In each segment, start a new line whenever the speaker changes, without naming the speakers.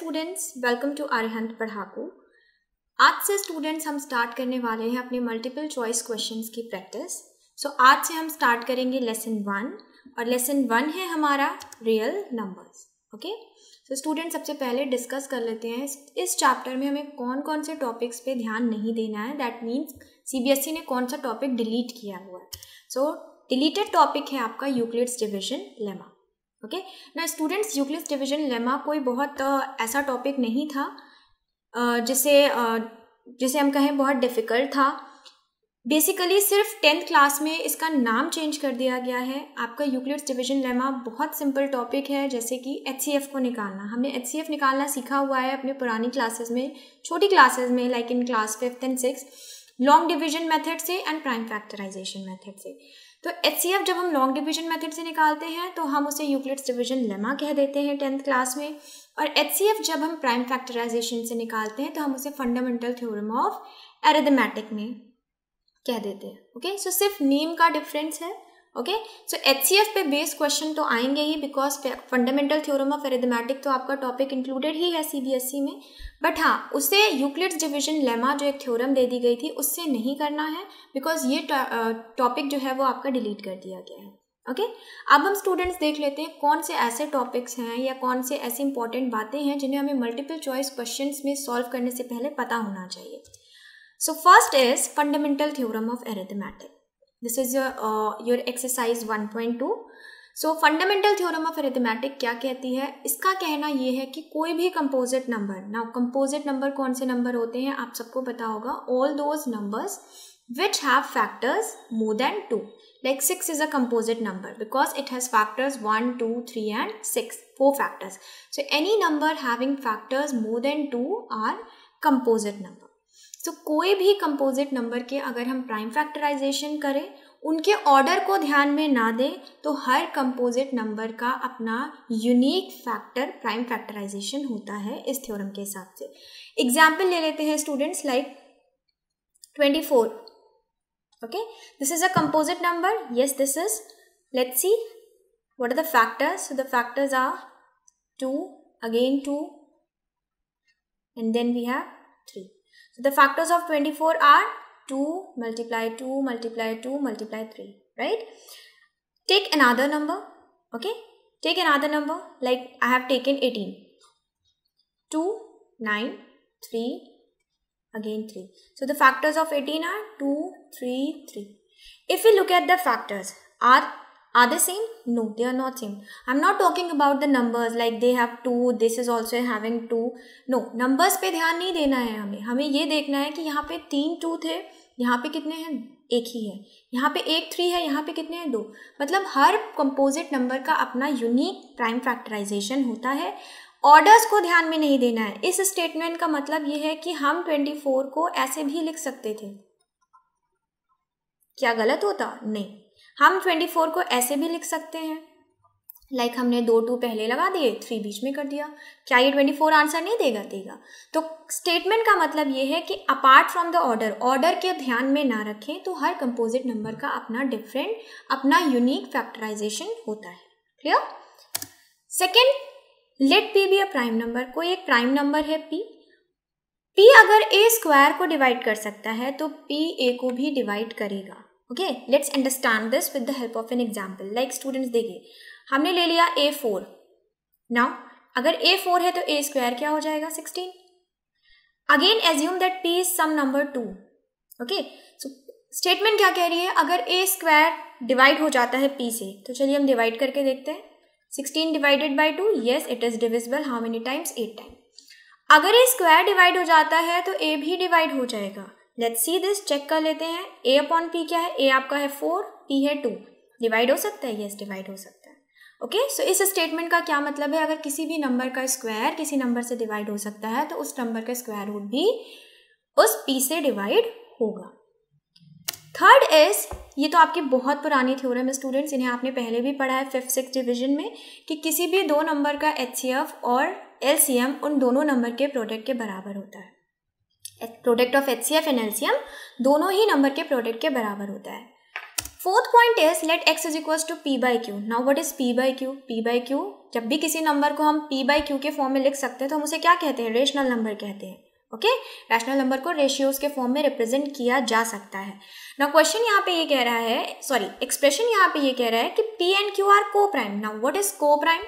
Students welcome to Arhant Padhaku आज से students हम स्टार्ट करने वाले हैं अपने मल्टीपल चॉइस क्वेश्चंस की प्रैक्टिस सो so, आज से हम स्टार्ट करेंगे लेसन वन और लेसन वन है हमारा real numbers okay so student सबसे पहले डिस्कस कर लेते हैं इस चैप्टर में हमें कौन कौन से टॉपिक्स पे ध्यान नहीं देना है दैट मीन्स सी ने कौन सा टॉपिक डिलीट किया हुआ है सो डिलीटेड टॉपिक है आपका यूक्लिड्स डिविजन लेमा ओके ना स्टूडेंट्स यूक्लिस डिवीजन लेमा कोई बहुत ऐसा टॉपिक नहीं था जिसे जिसे हम कहें बहुत डिफ़िकल्ट था बेसिकली सिर्फ टेंथ क्लास में इसका नाम चेंज कर दिया गया है आपका यूक्लिड्स डिवीजन लेमा बहुत सिंपल टॉपिक है जैसे कि एच को निकालना हमने एच निकालना सीखा हुआ है अपने पुरानी क्लासेस में छोटी क्लासेस में like in class fifth and six long division method से एंड प्राइम फैक्टराइजेशन मेथड से तो एच सी एफ़ जब हम लॉन्ग डिवीजन मेथड से निकालते हैं तो हम उसे यूक्लिड्स डिवीजन लेमा कह देते हैं टेंथ क्लास में और एच सी एफ़ जब हम प्राइम फैक्टराइजेशन से निकालते हैं तो हम उसे फंडामेंटल थ्योरम ऑफ एरिथमेटिक में कह देते हैं ओके सो सिर्फ नेम का डिफरेंस है ओके सो एच पे बेस्ड क्वेश्चन तो आएंगे ही because fundamental theorem of arithmetic तो आपका टॉपिक इंक्लूडेड ही है सीबीएसई e में बट हाँ उसे यूक्लिड्स डिवीजन लेमा जो एक थ्योरम दे दी गई थी उससे नहीं करना है बिकॉज ये टॉपिक जो है वो आपका डिलीट कर दिया गया है ओके okay? अब हम स्टूडेंट्स देख लेते हैं कौन से ऐसे टॉपिक्स हैं या कौन से ऐसी इंपॉर्टेंट बातें हैं जिन्हें हमें मल्टीपल चॉइस क्वेश्चंस में सॉल्व करने से पहले पता होना चाहिए so first is fundamental theorem of arithmetic this is your exercise one point two so fundamental theorem of arithmetic क्या कहती है इसका कहना यह है कि कोई भी composite number now composite number कौन से नंबर होते हैं आप सबको पता होगा all those numbers which have factors more than two like six is a composite number because it has factors one two three and six four factors so any number having factors more than two are composite number so so, कोई भी composite number के अगर हम prime factorisation करें उनके order को ध्यान में ना दें तो हर कंपोजिट नंबर का अपना यूनिक फैक्टर प्राइम फैक्टराइजेशन होता है इस थ्योरम के हिसाब से एग्जाम्पल ले लेते हैं students like twenty four okay this is a composite number yes this is let see what are the factors the factors are two again two and then we have three the factors of 24 are 2 multiply 2 multiply 2 multiply 3 right take another number okay take another number like i have taken 18 2 9 3 again 3 so the factors of 18 are 2 3 3 if we look at the factors are Are they same? No, they are not same. I'm not talking about the numbers like they have two, this is also having two. No, numbers पे ध्यान नहीं देना है हमें हमें ये देखना है कि यहाँ पे तीन two थे यहाँ पे कितने हैं एक ही है यहाँ पे एक थ्री है यहाँ पे कितने हैं दो मतलब हर कंपोजिट नंबर का अपना यूनिक प्राइम फैक्टराइजेशन होता है ऑर्डर्स को ध्यान में नहीं देना है इस स्टेटमेंट का मतलब ये है कि हम ट्वेंटी फोर को ऐसे भी लिख सकते थे क्या गलत होता नहीं हम ट्वेंटी फोर को ऐसे भी लिख सकते हैं लाइक like हमने दो टू पहले लगा दिए थ्री बीच में कर दिया क्या ये ट्वेंटी फोर आंसर नहीं देगा देगा तो स्टेटमेंट का मतलब ये है कि apart from the order order के ध्यान में ना रखें तो हर कंपोजिट नंबर का अपना डिफरेंट अपना यूनिक फैक्टराइजेशन होता है clear second let P be a prime number कोई एक प्राइम नंबर है पी पी अगर ए स्क्वायर को डिवाइड कर सकता है तो पी ए को भी डिवाइड करेगा okay let's understand this with the help of an example like students देखिए हमने ले लिया ए फोर नाउ अगर ए फोर है तो ए स्क्वायर क्या हो जाएगा sixteen again assume that P is some number two okay so statement क्या कह रही है अगर ए स्क्वायर डिवाइड हो जाता है पी से तो चलिए हम डिवाइड करके देखते हैं sixteen divided by two yes it is divisible how many times eight time अगर ए स्क्वायर डिवाइड हो जाता है तो ए भी डिवाइड हो जाएगा लेट्स सी दिस चेक कर लेते हैं ए अपॉन पी क्या है ए आपका है फोर पी है टू डिवाइड हो सकता है यस yes, डिवाइड हो सकता है ओके okay? सो so, इस स्टेटमेंट का क्या मतलब है अगर किसी भी नंबर का स्क्वायर किसी नंबर से डिवाइड हो सकता है तो उस नंबर का स्क्वायर रूट भी उस पी से डिवाइड होगा थर्ड इज ये तो आपकी बहुत पुरानी थ्योरम है स्टूडेंट्स इन्हें आपने पहले भी पढ़ा है फिफ्थ सिक्स डिवीजन में कि किसी भी दो नंबर का एच और एल उन दोनों नंबर के प्रोडक्ट के बराबर होता है product of H C F and LCM दोनों ही नंबर के प्रोडक्ट के बराबर होता है fourth point is let X is equals to P by Q now what is P by Q P by Q जब भी किसी नंबर को हम पी बाई क्यू के फॉर्म में लिख सकते हैं तो हम उसे क्या कहते हैं रेशनल नंबर कहते हैं ओके रैशनल नंबर को रेशियोज के फॉर्म में रिप्रेजेंट किया जा सकता है ना क्वेश्चन यहाँ पे ये कह रहा है सॉरी एक्सप्रेशन यहाँ पे ये कह रहा है कि P and Q are coprime now what is coprime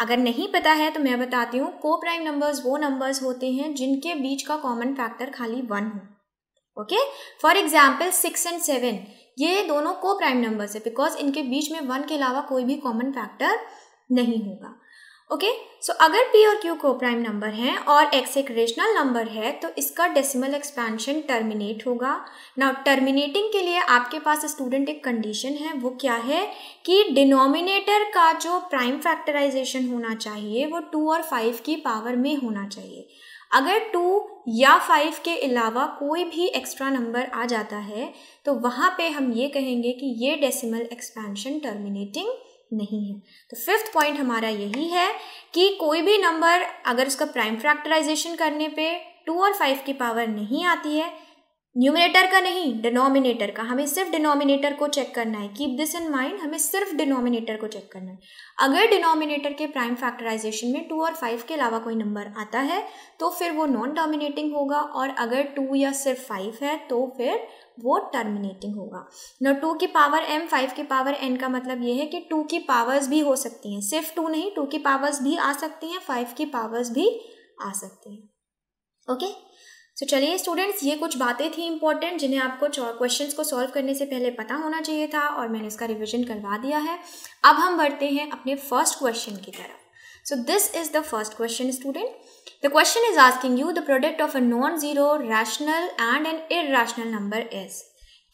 अगर नहीं पता है तो मैं बताती हूँ को प्राइम नंबर्स वो नंबर्स होते हैं जिनके बीच का कॉमन फैक्टर खाली वन हो okay for example six and seven ये दोनों को प्राइम नंबर्स है बिकॉज इनके बीच में वन के अलावा कोई भी कॉमन फैक्टर नहीं होगा ओके okay? सो so, अगर पी और क्यू को प्राइम नंबर हैं और एक्स एक रेशनल नंबर है तो इसका डेसिमल एक्सपेंशन टर्मिनेट होगा नाउ टर्मिनेटिंग के लिए आपके पास स्टूडेंट एक कंडीशन है वो क्या है कि डिनोमिनेटर का जो प्राइम फैक्टराइजेशन होना चाहिए वो टू और फाइव की पावर में होना चाहिए अगर टू या फाइव के अलावा कोई भी एक्स्ट्रा नंबर आ जाता है तो वहाँ पे हम ये कहेंगे कि ये डेसिमल एक्सपेंशन टर्मिनेटिंग नहीं है तो फिफ्थ पॉइंट हमारा यही है कि कोई भी नंबर अगर उसका प्राइम फैक्टराइजेशन करने पे टू और फाइव की पावर नहीं आती है न्यूमिनेटर का नहीं डिनोमिनेटर का हमें सिर्फ डिनोमिनेटर को चेक करना है कीप दिस इन माइंड हमें सिर्फ डिनोमिनेटर को चेक करना है अगर डिनोमिनेटर के प्राइम फैक्टराइजेशन में टू और फाइव के अलावा कोई नंबर आता है तो फिर वो नॉन डोमिनेटिंग होगा और अगर टू या सिर्फ फाइव है तो फिर वो टर्मिनेटिंग होगा ना टू की पावर एम फाइव की पावर एन का मतलब ये है कि टू की पावर्स भी हो सकती हैं सिर्फ टू नहीं टू की पावर्स भी आ सकती हैं फाइव की पावर्स भी आ सकती हैं ओके okay? सो so, चलिए स्टूडेंट्स ये कुछ बातें थी इंपॉर्टेंट जिन्हें आपको क्वेश्चंस को सॉल्व करने से पहले पता होना चाहिए था और मैंने इसका रिवीजन करवा दिया है अब हम बढ़ते हैं अपने फर्स्ट क्वेश्चन की तरफ so this is the first question student the question is asking you the product of a non zero rational and an irrational number is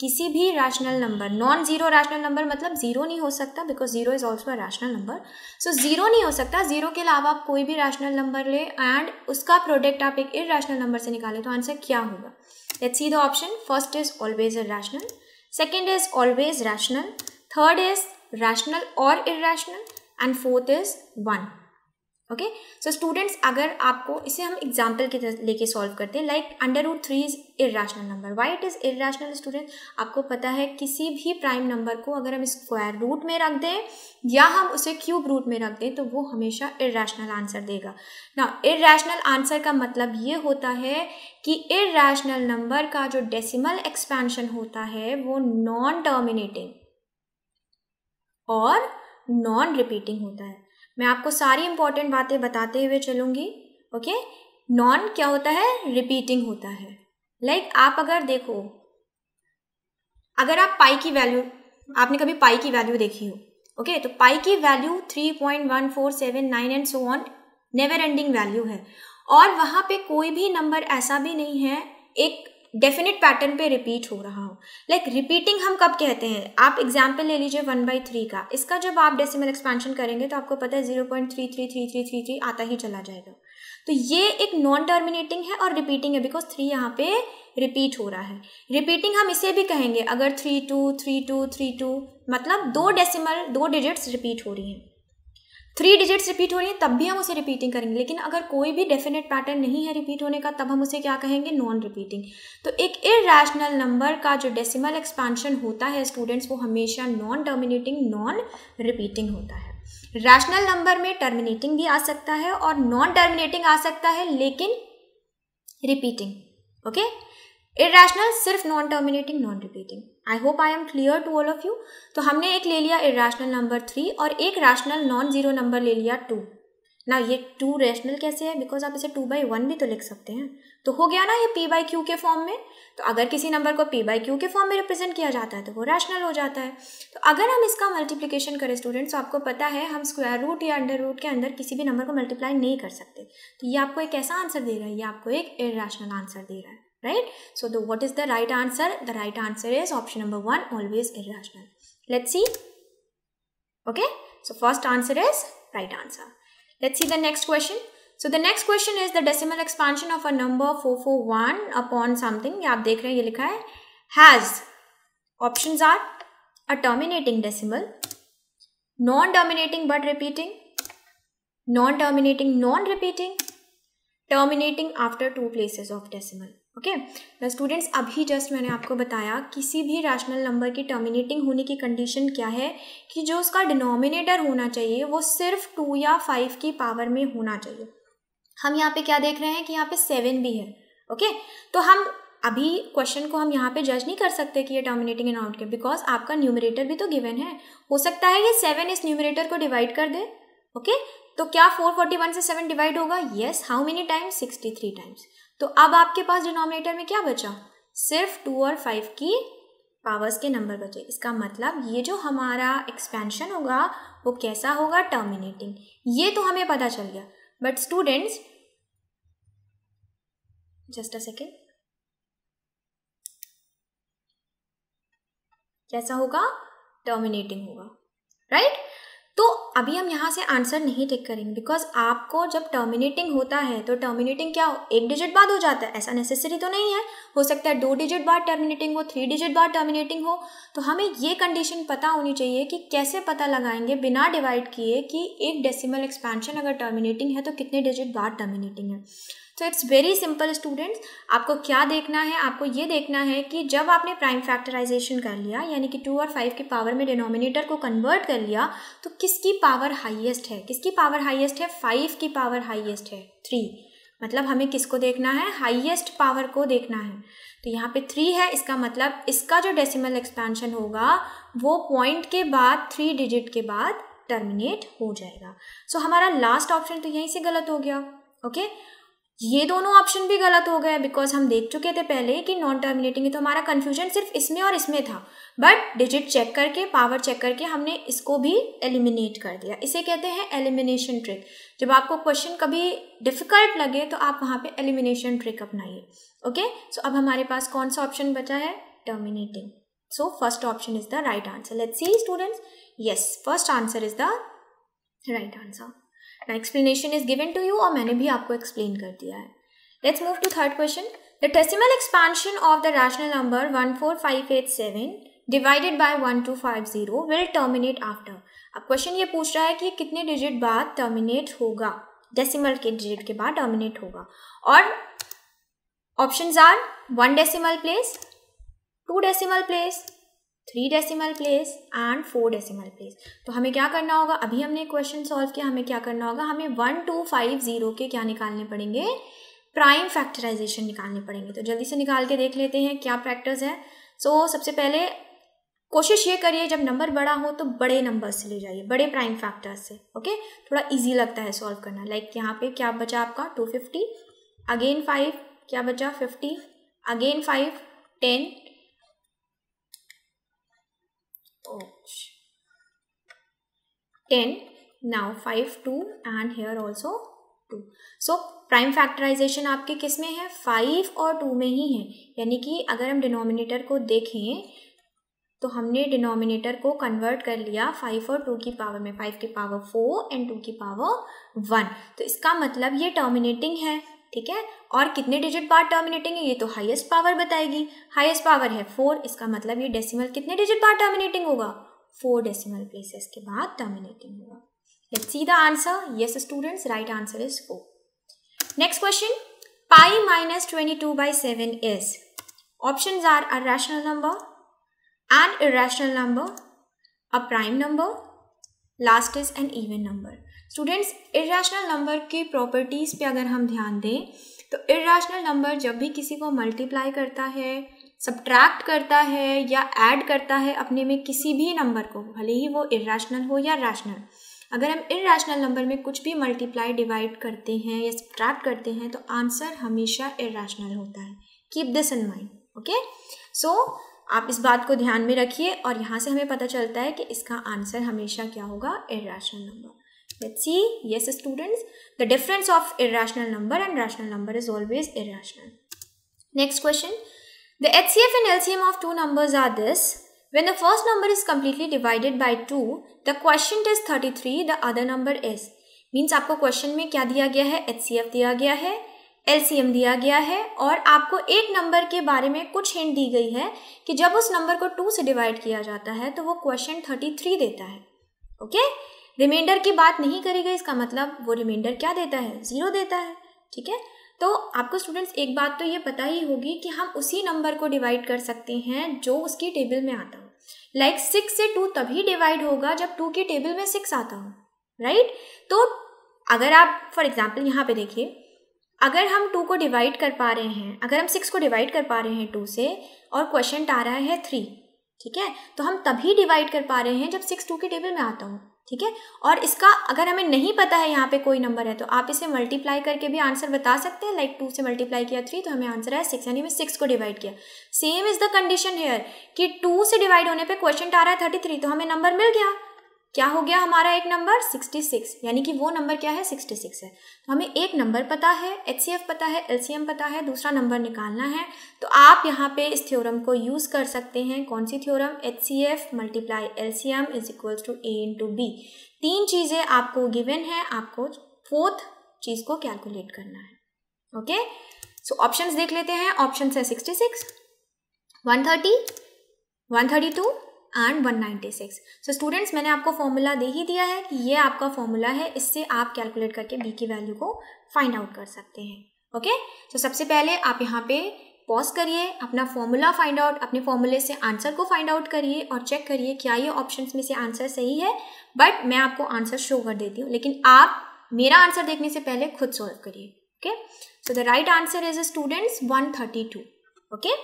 किसी भी rational number non zero rational number मतलब zero नहीं हो सकता because zero is also a rational number so zero नहीं हो सकता zero के अलावा आप कोई भी रैशनल नंबर ले एंड उसका प्रोडक्ट आप एक इरेशनल नंबर से निकालें तो आंसर क्या होगा let's see the option first is always a rational second is always rational third is rational और rational and fourth is one okay so students अगर आपको इसे हम एग्जाम्पल के लेके सॉल्व करते हैं like under root three is irrational number why it is irrational student आपको पता है किसी भी प्राइम नंबर को अगर हम स्क्वायर रूट में रख दें या हम उसे क्यूब रूट में रख दें तो वो हमेशा इरेशनल आंसर देगा ना इेशनल आंसर का मतलब ये होता है कि इेशनल नंबर का जो डेसिमल एक्सपेंशन होता है वो नॉन टर्मिनेटिंग और नॉन रिपीटिंग होता है मैं आपको सारी इंपॉर्टेंट बातें बताते हुए चलूंगी ओके नॉन क्या होता है रिपीटिंग होता है लाइक like, आप अगर देखो अगर आप पाई की वैल्यू आपने कभी पाई की वैल्यू देखी हो ओके okay, तो पाई की value three point one four seven nine and so on never ending value है और वहाँ पे कोई भी नंबर ऐसा भी नहीं है एक डेफिनेट पैटर्न पे रिपीट हो रहा हो लाइक like, रिपीटिंग हम कब कहते हैं आप एग्जाम्पल ले लीजिए वन बाई थ्री का इसका जब आप डेसिमल एक्सपेंशन करेंगे तो आपको पता है zero point three three three three three three आता ही चला जाएगा तो ये एक नॉन टर्मिनेटिंग है और रिपीटिंग है बिकॉज थ्री यहाँ पे रिपीट हो रहा है रिपीटिंग हम इसे भी कहेंगे अगर three two three two three two मतलब दो डेसिमल दो डिजिट्स रिपीट हो रही हैं थ्री डिजिट्स रिपीट हो रही है तब भी हम उसे रिपीटिंग करेंगे लेकिन अगर कोई भी डेफिनेट पैटर्न नहीं है रिपीट होने का तब हम उसे क्या कहेंगे नॉन रिपीटिंग तो एक इरेशनल नंबर का जो डेसिमल एक्सपेंशन होता है स्टूडेंट्स वो हमेशा नॉन टर्मिनेटिंग नॉन रिपीटिंग होता है रैशनल नंबर में टर्मिनेटिंग भी आ सकता है और नॉन टर्मिनेटिंग आ सकता है लेकिन रिपीटिंग ओके इरेशनल सिर्फ non terminating non repeating I hope I am clear to all of you तो हमने एक ले लिया इराशनल नंबर थ्री और एक रैशनल नॉन जीरो नंबर ले लिया टू ना ये टू रैशनल कैसे है बिकॉज आप इसे टू बाई वन भी तो लिख सकते हैं तो हो गया ना ये पी बाई क्यू के फॉर्म में तो अगर किसी नंबर को पी बाई क्यू के फॉर्म में रिप्रेजेंट किया जाता है तो वो रैशनल हो जाता है तो अगर हम इसका मल्टीप्लीकेशन करें स्टूडेंट्स तो आपको पता है हम स्क्वायर रूट या अंडर रूट के अंदर किसी भी नंबर को मल्टीप्लाई नहीं कर सकते तो ये आपको एक ऐसा आंसर दे रहा है ये आपको एक इरेशनल आंसर दे रहा है right? So the what is the right answer? The right answer is option number 1 always irrational. Let's see. Okay, so first answer is right answer. Let's see the next question. So the next question is the decimal expansion of a number 441 upon something. ये आप देख रहे हैं ये has. Options are a terminating decimal, non-terminating but repeating, non-terminating non-repeating, terminating after two places of decimal. Okay the students अभी just मैंने आपको बताया किसी भी रैशनल नंबर की टर्मिनेटिंग होने की कंडीशन क्या है कि जो उसका डिनोमिनेटर होना चाहिए वो सिर्फ टू या फाइव की पावर में होना चाहिए हम यहाँ पे क्या देख रहे हैं कि यहाँ पे सेवन भी है ओके okay? तो हम अभी क्वेश्चन को हम यहाँ पे जज नहीं कर सकते कि ये टर्मिनेटिंग एंड आउट के बिकॉज आपका न्यूमिनेटर भी तो गिवन है हो सकता है ये सेवन इस न्यूमिनेटर को डिवाइड कर दे ओके okay? तो क्या फोर फोर्टी वन से सेवन डिवाइड होगा yes how many times sixty three times तो अब आपके पास डिनोमिनेटर में क्या बचा सिर्फ टू और फाइव की पावर्स के नंबर बचे इसका मतलब ये जो हमारा एक्सपेंशन होगा वो कैसा होगा टर्मिनेटिंग ये तो हमें पता चल गया but students just a second कैसा होगा टर्मिनेटिंग होगा राइट right? तो अभी हम यहाँ से आंसर नहीं टिक करेंगे बिकॉज आपको जब टर्मिनेटिंग होता है तो टर्मिनेटिंग क्या हो एक डिजिट बाद हो जाता है ऐसा नेसेसरी तो नहीं है हो सकता है दो डिजिट बाद टर्मिनेटिंग हो थ्री डिजिट बाद टर्मिनेटिंग हो तो हमें ये कंडीशन पता होनी चाहिए कि कैसे पता लगाएंगे बिना डिवाइड किए कि एक डेसिमल एक्सपेंशन अगर टर्मिनेटिंग है तो कितने डिजिट बाद टर्मिनेटिंग है तो इट्स वेरी सिंपल स्टूडेंट्स आपको क्या देखना है आपको ये देखना है कि जब आपने प्राइम फैक्टराइजेशन कर लिया यानी कि टू और फाइव के पावर में डिनोमिनेटर को कन्वर्ट कर लिया तो किसकी पावर हाइएस्ट है किसकी पावर हाइएस्ट है फाइव की पावर हाइएस्ट है थ्री मतलब हमें किसको देखना है हाईएस्ट पावर को देखना है तो यहाँ पे थ्री है इसका मतलब इसका जो डेसिमल एक्सपेंशन होगा वो पॉइंट के बाद थ्री डिजिट के बाद टर्मिनेट हो जाएगा सो so, हमारा लास्ट ऑप्शन तो यहीं से गलत हो गया ओके okay? ये दोनों ऑप्शन भी गलत हो गए बिकॉज हम देख चुके थे पहले कि नॉन टर्मिनेटिंग है तो हमारा कन्फ्यूजन सिर्फ इसमें और इसमें था बट डिजिट चेक करके पावर चेक करके हमने इसको भी एलिमिनेट कर दिया इसे कहते हैं एलिमिनेशन ट्रिक जब आपको क्वेश्चन कभी डिफिकल्ट लगे तो आप वहाँ पे एलिमिनेशन ट्रिक अपनाइए ओके सो अब हमारे पास कौन सा ऑप्शन बचा है terminating so first option is the right answer let's see students yes first answer is the right answer explanation is given to you और मैंने भी आपको एक्सप्लेन कर दिया है let's move to third question the decimal expansion of the rational number one four five eight seven divided by one two five zero will terminate after अब question ये पूछ रहा है कि कितने डिजिट बाद टर्मिनेट होगा डेसिमल के डिजिट के बाद टर्मिनेट होगा और option are one decimal place two decimal place three decimal place and four decimal place तो हमें क्या करना होगा अभी हमने क्वेश्चन सॉल्व किया हमें क्या करना होगा हमें वन टू फाइव ज़ीरो के क्या निकालने पड़ेंगे प्राइम फैक्टराइजेशन निकालने पड़ेंगे तो जल्दी से निकाल के देख लेते हैं क्या फैक्टर्स हैं सो so, सबसे पहले कोशिश ये करिए जब नंबर बड़ा हो तो बड़े नंबर से ले जाइए बड़े प्राइम फैक्टर्स से ओके थोड़ा इजी लगता है सॉल्व करना लाइक like यहाँ पे क्या बचा आपका टू फिफ्टी अगेन फाइव क्या बचा fifty again five ten ten. now five two and here also two. so prime factorization आपके किस में है फाइव और टू में ही है यानी कि अगर हम डिनोमिनेटर को देखें तो हमने डिनोमिनेटर को कन्वर्ट कर लिया फाइव और टू की पावर में फाइव की पावर फोर एंड टू की पावर वन तो इसका मतलब ये टर्मिनेटिंग है ठीक है और कितने डिजिट बार टर्मिनेटिंग है ये तो हाईएस्ट पावर बताएगी हाईएस्ट पावर है फोर इसका मतलब ये डेसिमल कितने डिजिट बार टर्मिनेटिंग होगा फोर डेसिमल प्लेसेस के बाद टर्मिनेटिंग होगा let's see the answer yes students right answer is four next question pi minus twenty two by seven is option are a rational number and irrational number a prime number last is an even number students irrational number के properties पे अगर हम ध्यान दें तो irrational number जब भी किसी को मल्टीप्लाई करता है सब्ट्रैक्ट करता है या ऐड करता है अपने में किसी भी नंबर को भले ही वो इरेशनल हो या रैशनल अगर हम इरेशनल नंबर में कुछ भी मल्टीप्लाई डिवाइड करते हैं या सब्ट्रैक्ट करते हैं तो आंसर हमेशा इरेशनल होता है keep this in mind okay so आप इस बात को ध्यान में रखिए और यहाँ से हमें पता चलता है कि इसका आंसर हमेशा क्या होगा irrational number Let's see. Yes, students. The difference of irrational number and rational number is always irrational. Next question. The HCF and LCM of two numbers are this. When the first number is completely divided by 2, the quotient is 33, the other number is. means आपको question में क्या दिया गया है hcf दिया गया है L दिया गया है और आपको एक नंबर के बारे में कुछ हिंट दी गई है कि जब उस नंबर को टू से डिवाइड किया जाता है तो वो क्वेश्चन थर्टी थ्री देता है ओके okay? रिमाइंडर की बात नहीं करेगा इसका मतलब वो रिमाइंडर क्या देता है ज़ीरो देता है ठीक है तो आपको स्टूडेंट्स एक बात तो ये पता ही होगी कि हम उसी नंबर को डिवाइड कर सकते हैं जो उसकी टेबल में आता हो लाइक सिक्स से टू तभी डिवाइड होगा जब टू की टेबल में सिक्स आता हो राइट right? तो अगर आप फॉर एग्जाम्पल यहाँ पे देखिए अगर हम टू को डिवाइड कर पा रहे हैं अगर हम सिक्स को डिवाइड कर पा रहे हैं टू से और क्वेश्चन आ रहा है थ्री ठीक है तो हम तभी डिवाइड कर पा रहे हैं जब सिक्स टू के टेबल में आता हूँ ठीक है और इसका अगर हमें नहीं पता है यहाँ पे कोई नंबर है तो आप इसे मल्टीप्लाई करके भी आंसर बता सकते हैं लाइक टू से मल्टीप्लाई किया थ्री तो हमें आंसर है सिक्स यानी मैं सिक्स को डिवाइड किया same is the condition here कि टू से डिवाइड होने पे क्वेश्चन आ रहा है थर्टी थ्री तो हमें नंबर मिल गया क्या हो गया हमारा एक नंबर 66 यानी कि वो नंबर क्या है 66 है तो हमें एक नंबर पता है एच पता है एल पता है दूसरा नंबर निकालना है तो आप यहाँ पे इस थ्योरम को यूज़ कर सकते हैं कौन सी theorem H C F multiply L C M is equals to A into B तीन चीज़ें आपको गिवन है आपको फोर्थ चीज़ को कैलकुलेट करना है ओके सो ऑप्शन देख लेते हैं ऑप्शन है sixty six one thirty one thirty two and 196 so students मैंने आपको फॉर्मूला दे ही दिया है कि ये आपका फॉर्मूला है इससे आप कैलकुलेट करके बी की वैल्यू को फाइंड आउट कर सकते हैं ओके okay? तो so, सबसे पहले आप यहाँ पे पॉज करिए अपना फॉर्मूला फाइंड आउट अपने फॉर्मूले से आंसर को फाइंड आउट करिए और चेक करिए क्या ये ऑप्शंस में से आंसर सही है बट मैं आपको आंसर शो कर देती हूँ लेकिन आप मेरा आंसर देखने से पहले खुद सॉल्व करिए okay so the right answer is a students 132 okay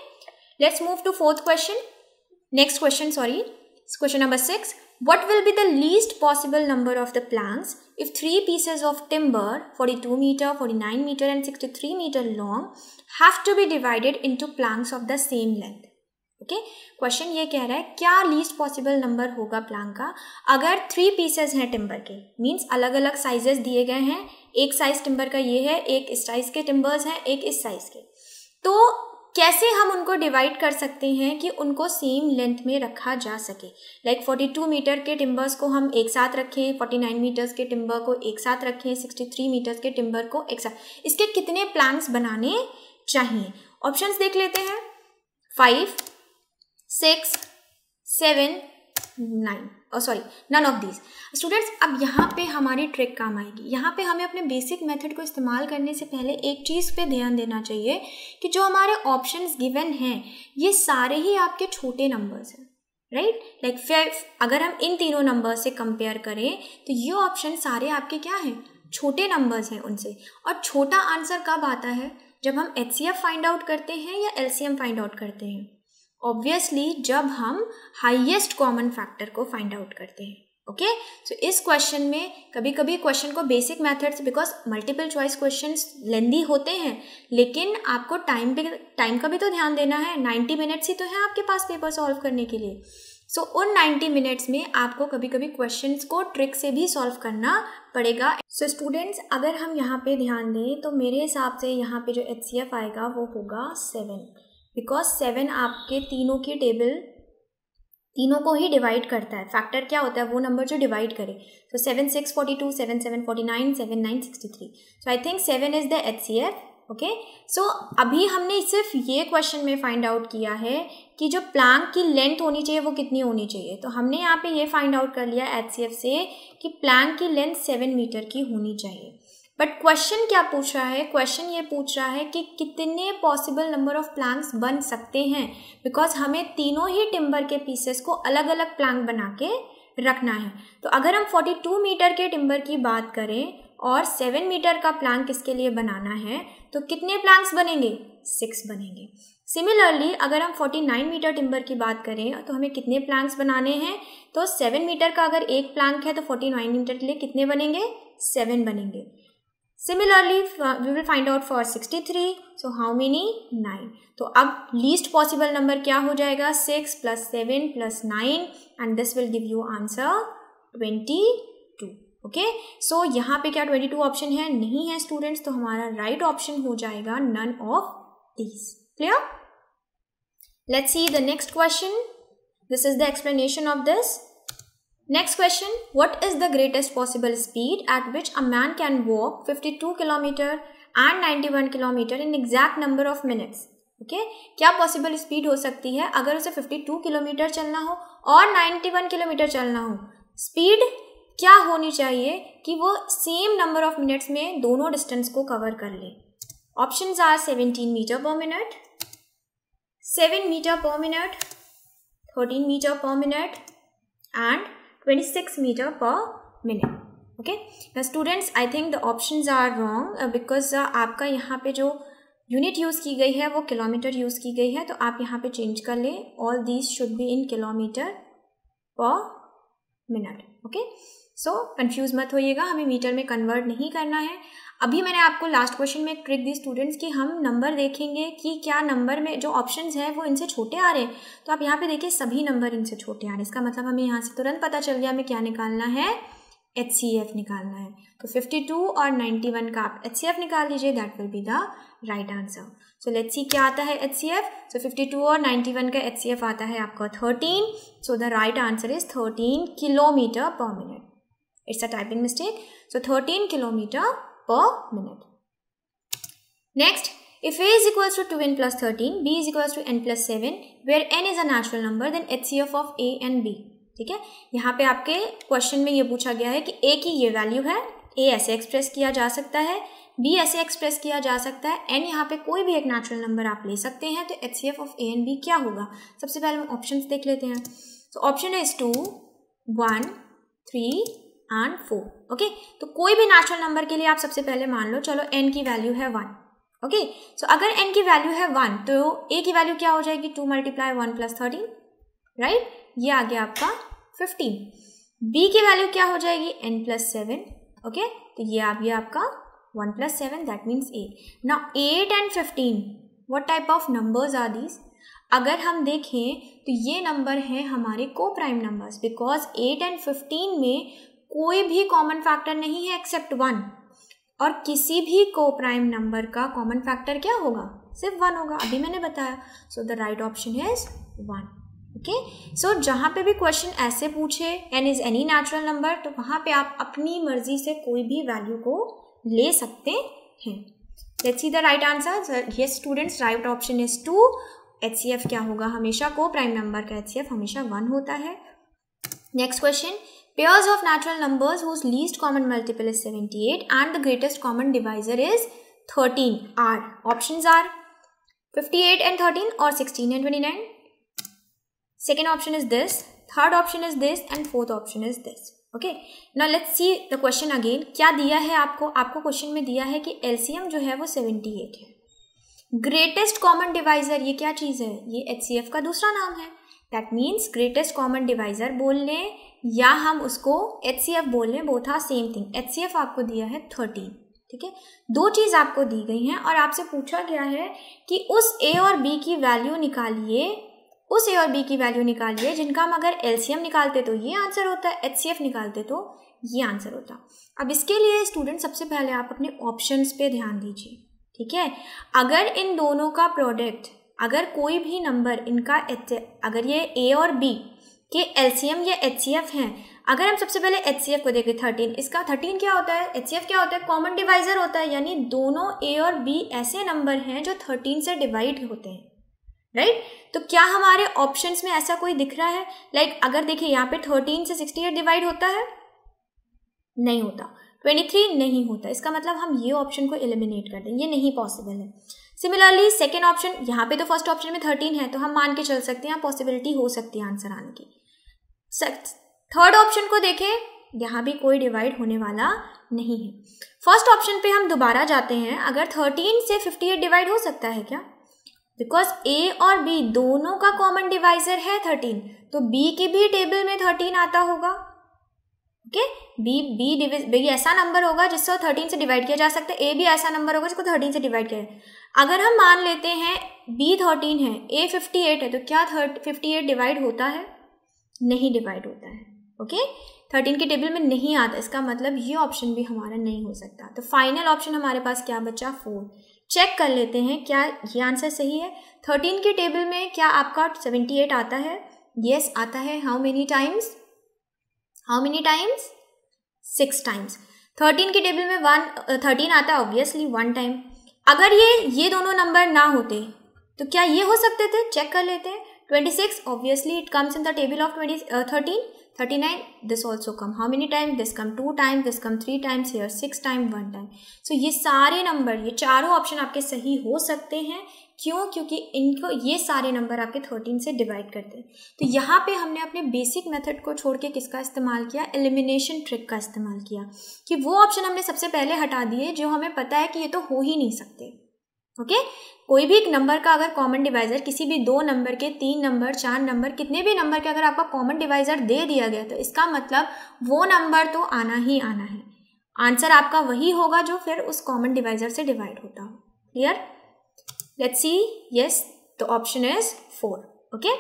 let's move to fourth question Next question, sorry. It's question number 6. What will be the least possible number of the planks if three pieces of timber, 42 meter, 49 meter and 63 meter long, have to be divided into planks of the same length? Okay okay? Question ये कह रहा है क्या least possible number होगा plan का अगर three pieces हैं timber के मींस अलग अलग साइजेस दिए गए हैं एक साइज टिम्बर का ये है एक इस साइज के टिम्बर्स हैं एक इस साइज के तो कैसे हम उनको डिवाइड कर सकते हैं कि उनको सेम लेंथ में रखा जा सके लाइक फोर्टी टू मीटर के टिम्बर्स को हम एक साथ रखें फोर्टी नाइन मीटर्स के टिम्बर को एक साथ रखें सिक्सटी थ्री मीटर्स के टिम्बर को एक साथ इसके कितने प्लान्स बनाने चाहिए ऑप्शंस देख लेते हैं five six seven nine sorry none of these students अब यहाँ पे हमारी ट्रिक काम आएगी यहाँ पे हमें अपने बेसिक मेथड को इस्तेमाल करने से पहले एक चीज़ पे ध्यान देना चाहिए कि जो हमारे ऑप्शंस गिवन हैं ये सारे ही आपके छोटे नंबर्स हैं राइट लाइक फिफ अगर हम इन तीनों नंबर्स से कंपेयर करें तो ये ऑप्शन सारे आपके क्या हैं छोटे नंबर्स हैं उनसे और छोटा आंसर कब आता है जब हम एच फाइंड आउट करते हैं या एल फाइंड आउट करते हैं ऑब्वियसली जब हम हाइएस्ट कॉमन फैक्टर को फाइंड आउट करते हैं ओके okay? सो so, इस क्वेश्चन में कभी कभी क्वेश्चन को basic methods because multiple choice question lengthy होते हैं लेकिन आपको टाइम पे टाइम का भी तो ध्यान देना है 90 मिनट्स ही तो है आपके पास पेपर सॉल्व करने के लिए सो so, उन 90 मिनट्स में आपको कभी कभी क्वेश्चन को ट्रिक से भी सॉल्व करना पड़ेगा सो so, स्टूडेंट्स अगर हम यहाँ पे ध्यान दें तो मेरे हिसाब से यहाँ पे जो एच आएगा वो होगा सेवन बिकॉज सेवन आपके तीनों के टेबल तीनों को ही डिवाइड करता है फैक्टर क्या होता है वो नंबर जो डिवाइड करे तो seven six forty two seven seven forty nine seven nine sixty three so I think seven is the H C F okay so अभी हमने सिर्फ ये क्वेश्चन में फाइंड आउट किया है कि जो प्लांक की लेंथ होनी चाहिए वो कितनी होनी चाहिए तो हमने यहाँ पे ये फाइंड आउट कर लिया एच सी एफ़ से कि प्लांग की लेंथ सेवन मीटर की होनी चाहिए बट क्वेश्चन क्या पूछ रहा है क्वेश्चन ये पूछ रहा है कि कितने पॉसिबल नंबर ऑफ प्लैंक्स बन सकते हैं बिकॉज हमें तीनों ही टिम्बर के पीसेस को अलग अलग प्लैंक बना के रखना है तो अगर हम 42 मीटर के टिम्बर की बात करें और 7 मीटर का प्लैंक इसके लिए बनाना है तो कितने प्लैंक्स बनेंगे सिक्स बनेंगे सिमिलरली अगर हम 49 मीटर टिम्बर की बात करें तो हमें कितने प्लैंक्स बनाने हैं तो 7 मीटर का अगर एक प्लैंक है तो 49 मीटर के लिए कितने बनेंगे सेवन बनेंगे Similarly, we will find out for 63, so how many? 9. So अब least possible number क्या हो जाएगा? 6 plus 7 plus 9 and this will give you answer 22. Okay? So यहाँ पे क्या 22 ऑप्शन है नहीं है स्टूडेंट्स तो हमारा राइट right option हो जाएगा none of these. Clear? Let's see the next question. This is the explanation of this. Next question what is the greatest possible speed at which a man can walk fifty two kilometer and ninety one kilometer in exact number of minutes okay क्या possible speed हो सकती है अगर उसे fifty two kilometre चलना हो और ninety one kilometre चलना हो स्पीड क्या होनी चाहिए कि वो सेम नंबर ऑफ मिनट्स में दोनों डिस्टेंस को कवर कर ले option are seventeen meter per minute seven meter per minute thirteen meter per minute and twenty six meter per minute okay students I think the option are wrong because आपका यहाँ पे जो unit use की गई है वो kilometre use की गई है तो आप यहाँ पे चेंज कर लें all these should be in kilometer per minute okay so confuse मत होइएगा हमें मीटर में कन्वर्ट नहीं करना है अभी मैंने आपको लास्ट क्वेश्चन में ट्रिक दी स्टूडेंट्स कि हम नंबर देखेंगे कि क्या नंबर में जो ऑप्शंस है वो इनसे छोटे आ रहे हैं तो आप यहाँ पे देखिए सभी नंबर इनसे छोटे आ रहे हैं इसका मतलब हमें यहाँ से तुरंत पता चल गया हमें क्या निकालना है एच सी एफ निकालना है तो फिफ्टी टू और नाइन्टी वन का आप एच सी एफ निकाल लीजिए that will be the right answer so let's see क्या आता है H C F so fifty two और नाइन्टी वन का एच सी एफ आता है आपका thirteen so the right answer is thirteen kilometer per minute it's a typing mistake so thirteen kilometer per minute. Next, if A is equals to 2n plus 13, B is equals to n plus 7, where n is a natural number, then HCF of A and B. ठीक है यहाँ पे आपके question में ये पूछा गया है कि A की ये वैल्यू है A ऐसे एक्सप्रेस किया जा सकता है B ऐसे एक्सप्रेस किया जा सकता है N यहाँ पे कोई भी एक नेचुरल नंबर आप ले सकते हैं तो HCF C F of A and B क्या होगा सबसे पहले हम ऑप्शन देख लेते हैं तो option is two one three and four okay तो कोई भी नेचुरल नंबर के लिए आप सबसे पहले मान लो चलो एन की वैल्यू है वन ओके सो अगर एन की वैल्यू है वन तो ए की वैल्यू क्या हो जाएगी two multiply one plus thirteen right ये आ गया आपका फिफ्टीन बी की वैल्यू क्या हो जाएगी एन प्लस सेवन ओके तो ये आ गया आपका one plus seven that means eight ना eight and fifteen what type of numbers are these अगर हम देखें तो ये नंबर हैं हमारे को prime numbers because eight and fifteen में कोई भी कॉमन फैक्टर नहीं है एक्सेप्ट वन और किसी भी को प्राइम नंबर का कॉमन फैक्टर क्या होगा सिर्फ वन होगा अभी मैंने बताया so the right option is one okay so जहाँ पे भी क्वेश्चन ऐसे पूछे n is any natural number तो वहाँ पे आप अपनी मर्जी से कोई भी वैल्यू को ले सकते हैं let's see the right answer ये students right option is two H क्या होगा हमेशा को प्राइम नंबर का एच हमेशा वन होता है next question pairs of natural numbers whose least common multiple is 78 and the greatest common divisor is 13 are. Options are 58 and 13 or 16 and 29. Second option is this, third option is this and fourth option is this. okay now let's see the question again kya diya hai aapko aapko question mein diya hai ki lcm jo hai wo 78 hai greatest common divisor ye kya cheez hai ye hcf ka dusra naam hai that means greatest common divisor बोल लें या हम उसको H C F बोल रहे हैं both are same thing H C F आपको दिया है थर्टीन ठीक है दो चीज़ आपको दी गई हैं और आपसे पूछा गया है कि उस ए और बी की वैल्यू निकालिए उस ए और बी की वैल्यू निकालिए जिनका हम अगर एल सी एम निकालते तो ये आंसर होता है एच सी एफ निकालते तो ये आंसर होता अब इसके लिए स्टूडेंट सबसे पहले आप अपने ऑप्शन पे ध्यान दीजिए ठीक है अगर इन दोनों का प्रोडक्ट अगर कोई भी नंबर इनका एच अगर ये ए और बी कि एल या एच हैं अगर हम सबसे पहले एच को देखें थर्टीन इसका थर्टीन क्या होता है एच क्या होता है कॉमन डिवाइजर होता है यानी दोनों ए और बी ऐसे नंबर हैं जो थर्टीन से डिवाइड होते हैं राइट right? तो क्या हमारे ऑप्शंस में ऐसा कोई दिख रहा है लाइक like, अगर देखिए यहाँ पे थर्टीन से सिक्सटी एट डिवाइड होता है नहीं होता ट्वेंटी थ्री नहीं होता इसका मतलब हम ये ऑप्शन को एलिमिनेट कर दें ये नहीं पॉसिबल है सिमिलरली सेकेंड ऑप्शन यहाँ पे तो फर्स्ट ऑप्शन में थर्टीन है तो हम मान के चल सकते हैं पॉसिबिलिटी हो सकती है आंसर आने की थर्ड ऑप्शन को देखें यहाँ भी कोई डिवाइड होने वाला नहीं है फर्स्ट ऑप्शन पे हम दोबारा जाते हैं अगर थर्टीन से फिफ्टी एट डिवाइड हो सकता है क्या बिकॉज ए और बी दोनों का कॉमन डिवाइजर है थर्टीन तो बी के भी टेबल में थर्टीन आता होगा ओके बी बी डिविज ऐसा नंबर होगा जिसको थर्टीन से डिवाइड किया जा सकता है ए भी ऐसा नंबर होगा जिसको थर्टीन से डिवाइड किया अगर हम मान लेते हैं बी थर्टीन है ए फिफ्टी एट है तो क्या थर्ट फिफ्टी एट डिवाइड होता है नहीं डिवाइड होता है ओके थर्टीन के टेबल में नहीं आता इसका मतलब ये ऑप्शन भी हमारा नहीं हो सकता तो फाइनल ऑप्शन हमारे पास क्या बचा फोर चेक कर लेते हैं क्या ये आंसर सही है थर्टीन के टेबल में क्या आपका सेवेंटी एट आता है यस yes, आता है how many times how many times six times thirteen के टेबल में वन थर्टीन uh, आता है ऑब्वियसली वन टाइम अगर ये ये दोनों नंबर ना होते तो क्या ये हो सकते थे चेक कर लेते हैं 26 obviously it comes in the table of 20 uh, 13 39 this also come how many times this come two times this come three times here six time one time so ये सारे नंबर ये चारों ऑप्शन आपके सही हो सकते हैं क्यों क्योंकि इनको ये सारे नंबर आपके थर्टीन से डिवाइड करते हैं तो यहाँ पे हमने अपने बेसिक मेथड को छोड़ के किसका इस्तेमाल किया एलिमिनेशन ट्रिक का इस्तेमाल किया कि वो ऑप्शन हमने सबसे पहले हटा दिए जो हमें पता है कि ये तो हो ही नहीं सकते ओके कोई भी एक नंबर का अगर कॉमन डिवाइजर किसी भी दो नंबर के तीन नंबर चार नंबर कितने भी नंबर के अगर आपका कॉमन डिवाइजर दे दिया गया तो इसका मतलब वो नंबर तो आना ही आना है आंसर आपका वही होगा जो फिर उस कॉमन डिवाइजर से डिवाइड होता हो clear let's see yes the option is four okay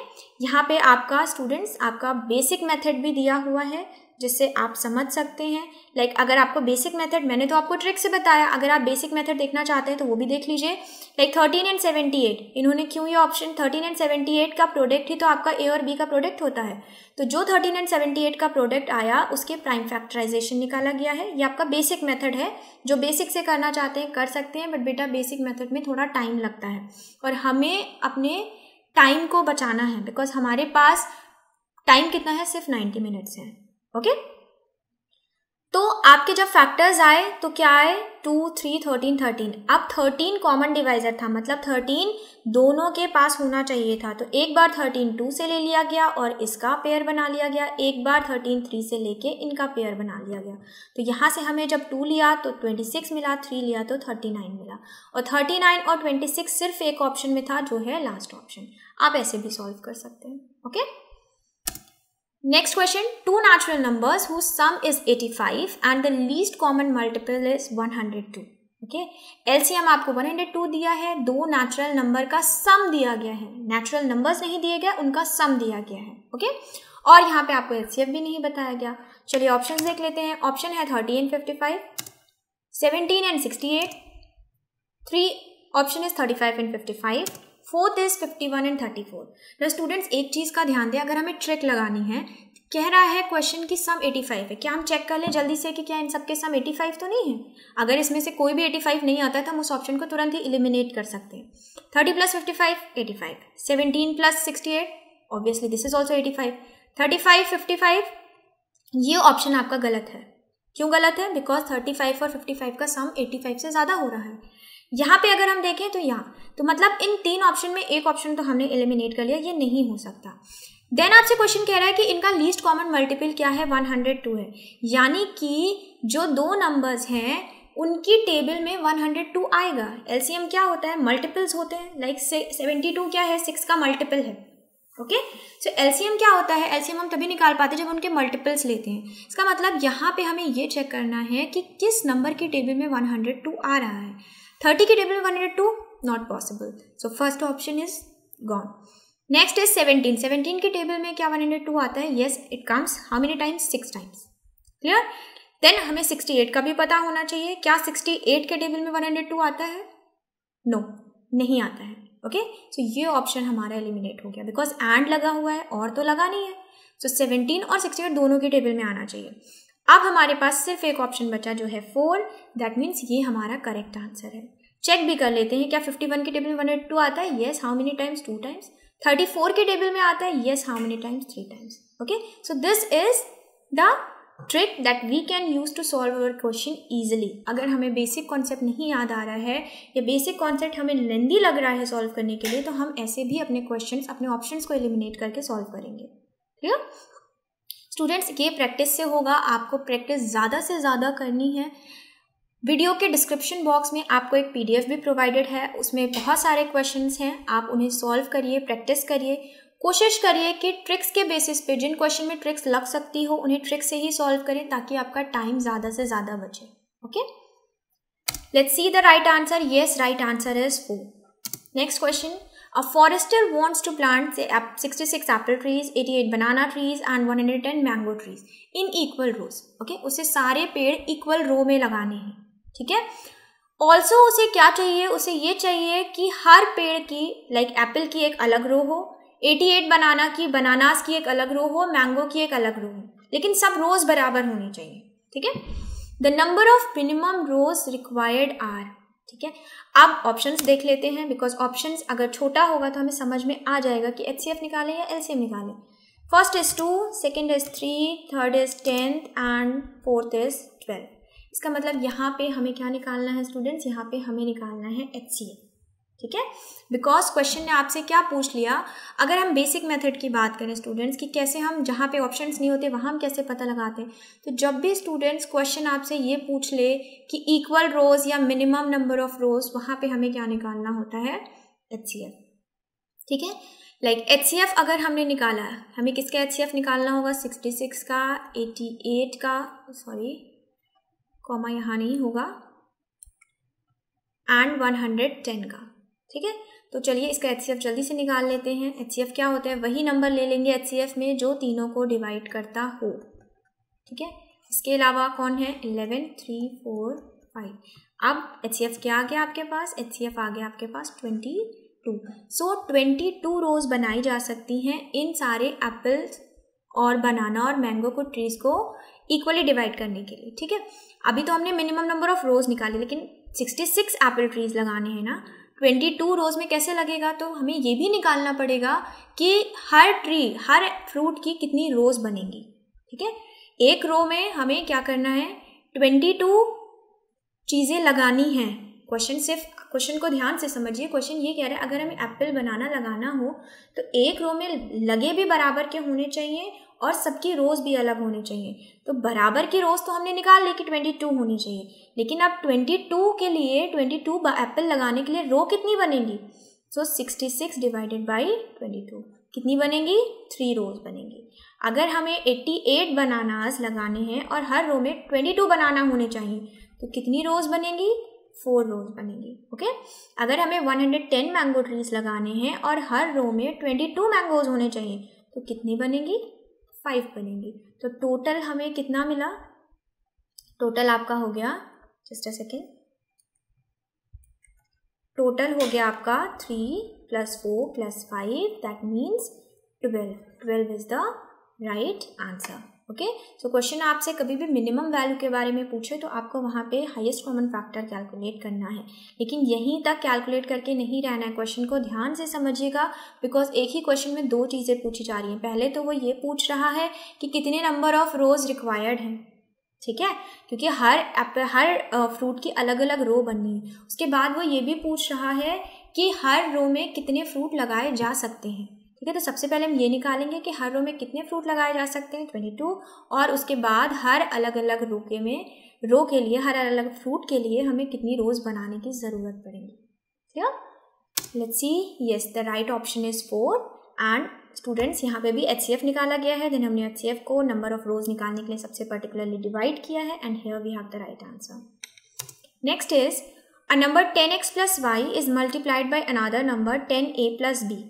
यहाँ पे आपका स्टूडेंट्स आपका बेसिक मेथड भी दिया हुआ है जिससे आप समझ सकते हैं लाइक like, अगर आपको बेसिक मेथड मैंने तो आपको ट्रिक से बताया अगर आप बेसिक मेथड देखना चाहते हैं तो वो भी देख लीजिए like thirteen and seventy eight इन्होंने क्यों ये option thirteen and seventy eight का प्रोडक्ट ही तो आपका ए और बी का प्रोडक्ट होता है तो जो थर्टीन एंड सेवेंटी एट का प्रोडक्ट आया उसके प्राइम फैक्टराइजेशन निकाला गया है ये आपका बेसिक मेथड है जो बेसिक से करना चाहते हैं कर सकते हैं बट बेटा बेसिक मेथड में थोड़ा टाइम लगता है और हमें अपने टाइम को बचाना है बिकॉज हमारे पास टाइम कितना है सिर्फ नाइन्टी मिनट्स है ओके तो आपके जब फैक्टर्स आए तो क्या आए टू थ्री थर्टीन थर्टीन अब थर्टीन कॉमन डिवाइजर था मतलब थर्टीन दोनों के पास होना चाहिए था तो एक बार थर्टीन टू से ले लिया गया और इसका पेयर बना लिया गया एक बार थर्टीन थ्री से लेके इनका पेयर बना लिया गया तो यहाँ से हमें जब टू लिया तो ट्वेंटी सिक्स मिला थ्री लिया तो थर्टी नाइन मिला और थर्टी नाइन और ट्वेंटी सिक्स सिर्फ एक ऑप्शन में था जो है लास्ट ऑप्शन आप ऐसे भी सॉल्व कर सकते हैं okay okay? Next Next question, two natural numbers whose sum is 85 and the least common multiple is 102. Okay okay? LCM आपको टू दिया है दो नेचुरल नंबर का सम दिया गया है नेचुरल नंबर नहीं दिए गए उनका सम दिया गया है ओके okay? और यहाँ पे आपको एल सी एफ भी नहीं बताया गया चलिए ऑप्शन देख लेते हैं ऑप्शन है thirty and fifty five seventeen and sixty eight three option is thirty five and fifty five fourth is fifty one and four ना स्टूडेंट्स एक चीज़ का ध्यान दें अगर हमें ट्रिक लगानी है कह रहा है क्वेश्चन की सम एटी फाइव है क्या हम चेक कर लें जल्दी से कि क्या इन सब के सम फाइव तो नहीं है अगर इसमें से कोई भी एटी फाइव नहीं आता है तो हम उस ऑप्शन को तुरंत ही इलिमिनेट कर सकते हैं thirty plus fifty five eighty five seventeen plus sixty eight obviously this is also eighty five thirty five fifty five ये ऑप्शन आपका गलत है क्यों गलत है बिकॉज थर्टी फाइव और फिफ्टी फाइव का सम एटी फाइव से ज़्यादा हो रहा है यहाँ पे अगर हम देखें तो यहाँ तो मतलब इन तीन ऑप्शन में एक ऑप्शन तो हमने एलिमिनेट कर लिया ये नहीं हो सकता देन आपसे क्वेश्चन कह रहा है कि इनका लीस्ट कॉमन मल्टीपल क्या है 102 है यानी कि जो दो नंबर्स हैं उनकी टेबल में 102 आएगा एलसीएम क्या होता है मल्टीपल्स होते हैं लाइक सेवेंटी टू क्या है सिक्स का मल्टीपल है ओके सो एल क्या होता है एलसीएम हम तभी निकाल पाते जब उनके मल्टीपल्स लेते हैं इसका मतलब यहाँ पे हमें ये चेक करना है कि किस नंबर की टेबल में 102 आ रहा है 30 के टेबल में 102 not possible so first option is gone next is seventeen seventeen के टेबल में क्या वन हंड्रेड टू आता है yes it comes how many times six times clear then हमें सिक्सटी एट का भी पता होना चाहिए क्या सिक्सटी एट के टेबल में वन हंड्रेड टू आता है नो no, नहीं आता है ओके सो ये ऑप्शन हमारा एलिमिनेट हो गया बिकॉज एंड लगा हुआ है और तो लगा नहीं है सो so, सेवनटीन और सिक्सटी एट दोनों के टेबल में आना चाहिए अब हमारे पास सिर्फ एक ऑप्शन बचा जो है फोर दैट मीन्स ये हमारा करेक्ट आंसर है चेक भी कर लेते हैं क्या फिफ्टी वन के टेबल में टू आता है yes how many times two times thirty four के टेबल में आता है yes how many times three times okay so this is the trick that we can use to solve our question easily अगर हमें basic concept नहीं याद आ रहा है या बेसिक कॉन्सेप्ट हमें लेंदी लग रहा है सॉल्व करने के लिए तो हम ऐसे भी अपने क्वेश्चन अपने ऑप्शन को एलिमिनेट करके सॉल्व करेंगे ठीक है स्टूडेंट्स ये प्रैक्टिस से होगा आपको प्रैक्टिस ज़्यादा से ज़्यादा करनी है वीडियो के डिस्क्रिप्शन बॉक्स में आपको एक पीडीएफ भी प्रोवाइडेड है उसमें बहुत सारे क्वेश्चंस हैं आप उन्हें सॉल्व करिए प्रैक्टिस करिए कोशिश करिए कि ट्रिक्स के बेसिस पे जिन क्वेश्चन में ट्रिक्स लग सकती हो उन्हें ट्रिक्स से ही सॉल्व करें ताकि आपका टाइम ज़्यादा से ज़्यादा बचे okay let's see the right answer yes right answer is four next question A forester wants to plant say 66 apple trees, 88 banana trees and 110 mango trees in equal rows. Okay, उसे सारे पेड़ equal row में लगाने हैं ठीक है Also उसे क्या चाहिए उसे ये चाहिए कि हर पेड़ की like apple की एक अलग रो हो 88 banana की bananas की एक अलग रो हो mango की एक अलग रो हो लेकिन सब रोज बराबर होनी चाहिए ठीक है The number of minimum rows required are ठीक है अब ऑप्शंस देख लेते हैं बिकॉज ऑप्शंस अगर छोटा होगा तो हमें समझ में आ जाएगा कि एच निकालें या एल निकालें first is two second is three third is tenth and fourth is twelfth इसका मतलब यहाँ पे हमें क्या निकालना है स्टूडेंट्स यहाँ पे हमें निकालना है एच सी एफ ठीक है बिकॉज क्वेश्चन ने आपसे क्या पूछ लिया अगर हम बेसिक मेथड की बात करें स्टूडेंट्स कि कैसे हम जहाँ पे ऑप्शंस नहीं होते वहाँ हम कैसे पता लगाते हैं तो जब भी स्टूडेंट्स क्वेश्चन आपसे ये पूछ ले कि इक्वल रोज या मिनिमम नंबर ऑफ रोज वहाँ पे हमें क्या निकालना होता है एच ठीक है लाइक एच अगर हमने निकाला है हमें किसका एच निकालना होगा सिक्सटी सिक्स का एटी एट का सॉरी कॉमा यहाँ नहीं होगा एंड वन हंड्रेड टेन का ठीक है तो चलिए इसका एच जल्दी से निकाल लेते हैं एच क्या होता है वही नंबर ले लेंगे एच में जो तीनों को डिवाइड करता हो ठीक है इसके अलावा कौन है इलेवन थ्री फोर फाइव अब एच क्या आ गया आपके पास एच आ गया आपके पास twenty two so twenty two rows बनाई जा सकती हैं इन सारे एप्पल्स और बनाना और मैंगो को ट्रीज़ को इक्वली डिवाइड करने के लिए ठीक है अभी तो हमने मिनिमम नंबर ऑफ़ रोज़ निकाले लेकिन सिक्सटी सिक्स एप्पल ट्रीज़ लगाने हैं ना ट्वेंटी टू रोज़ में कैसे लगेगा तो हमें ये भी निकालना पड़ेगा कि हर ट्री हर फ्रूट की कितनी रोज़ बनेगी ठीक है एक रो में हमें क्या करना है ट्वेंटी टू चीज़ें लगानी हैं क्वेश्चन सिर्फ क्वेश्चन को ध्यान से समझिए क्वेश्चन ये कह रहा है अगर हमें एप्पल बनाना लगाना हो तो एक रो में लगे भी बराबर के होने चाहिए और सबकी रोज़ भी अलग होने चाहिए तो बराबर की रोज़ तो हमने निकाल ली कि ट्वेंटी टू होनी चाहिए लेकिन अब ट्वेंटी टू के लिए ट्वेंटी टू एप्पल लगाने के लिए रो कितनी बनेगी so sixty six divided by twenty two कितनी बनेगी थ्री रोज बनेंगी अगर हमें एट्टी एट बनानाज लगाने हैं और हर रो में ट्वेंटी टू बनाना होने चाहिए तो कितनी रोज बनेंगी फोर रोज बनेंगी ओके अगर हमें one hundred ten mango trees लगाने हैं और हर रो में ट्वेंटी टू मैंगोज होने चाहिए तो कितनी बनेंगी फाइव बनेंगी तो टोटल हमें कितना मिला टोटल आपका हो गया जस्ट अ सेकेंड टोटल हो गया आपका three plus four plus five that means twelve twelve is the right answer okay so question आपसे कभी भी मिनिमम वैल्यू के बारे में पूछे तो आपको वहाँ पे हाईएस्ट कॉमन फैक्टर कैलकुलेट करना है लेकिन यहीं तक कैलकुलेट करके नहीं रहना है क्वेश्चन को ध्यान से समझिएगा बिकॉज एक ही क्वेश्चन में दो चीज़ें पूछी जा रही हैं पहले तो वो ये पूछ रहा है कि कितने नंबर ऑफ रोज़ रिक्वायर्ड हैं ठीक है क्योंकि हर एप्पल हर फ्रूट की अलग अलग रो बननी है उसके बाद वो ये भी पूछ रहा है कि हर रो में कितने फ्रूट लगाए जा सकते हैं ठीक है तो सबसे पहले हम ये निकालेंगे कि हर रो में कितने फ्रूट लगाए जा सकते हैं ट्वेंटी टू और उसके बाद हर अलग अलग रो के में रो के लिए हर अलग अलग फ्रूट के लिए हमें कितनी रोज़ बनाने की ज़रूरत पड़ेगी ठीक let's see yes the right option is four and students यहाँ पे भी एच सी एफ निकाला गया है देन हमने एच सी एफ को नंबर ऑफ रोज निकालने के लिए सबसे पर्टिकुलरली डिवाइड किया है and here we have the right answer next is a number ten x plus y is multiplied by another number ten a plus b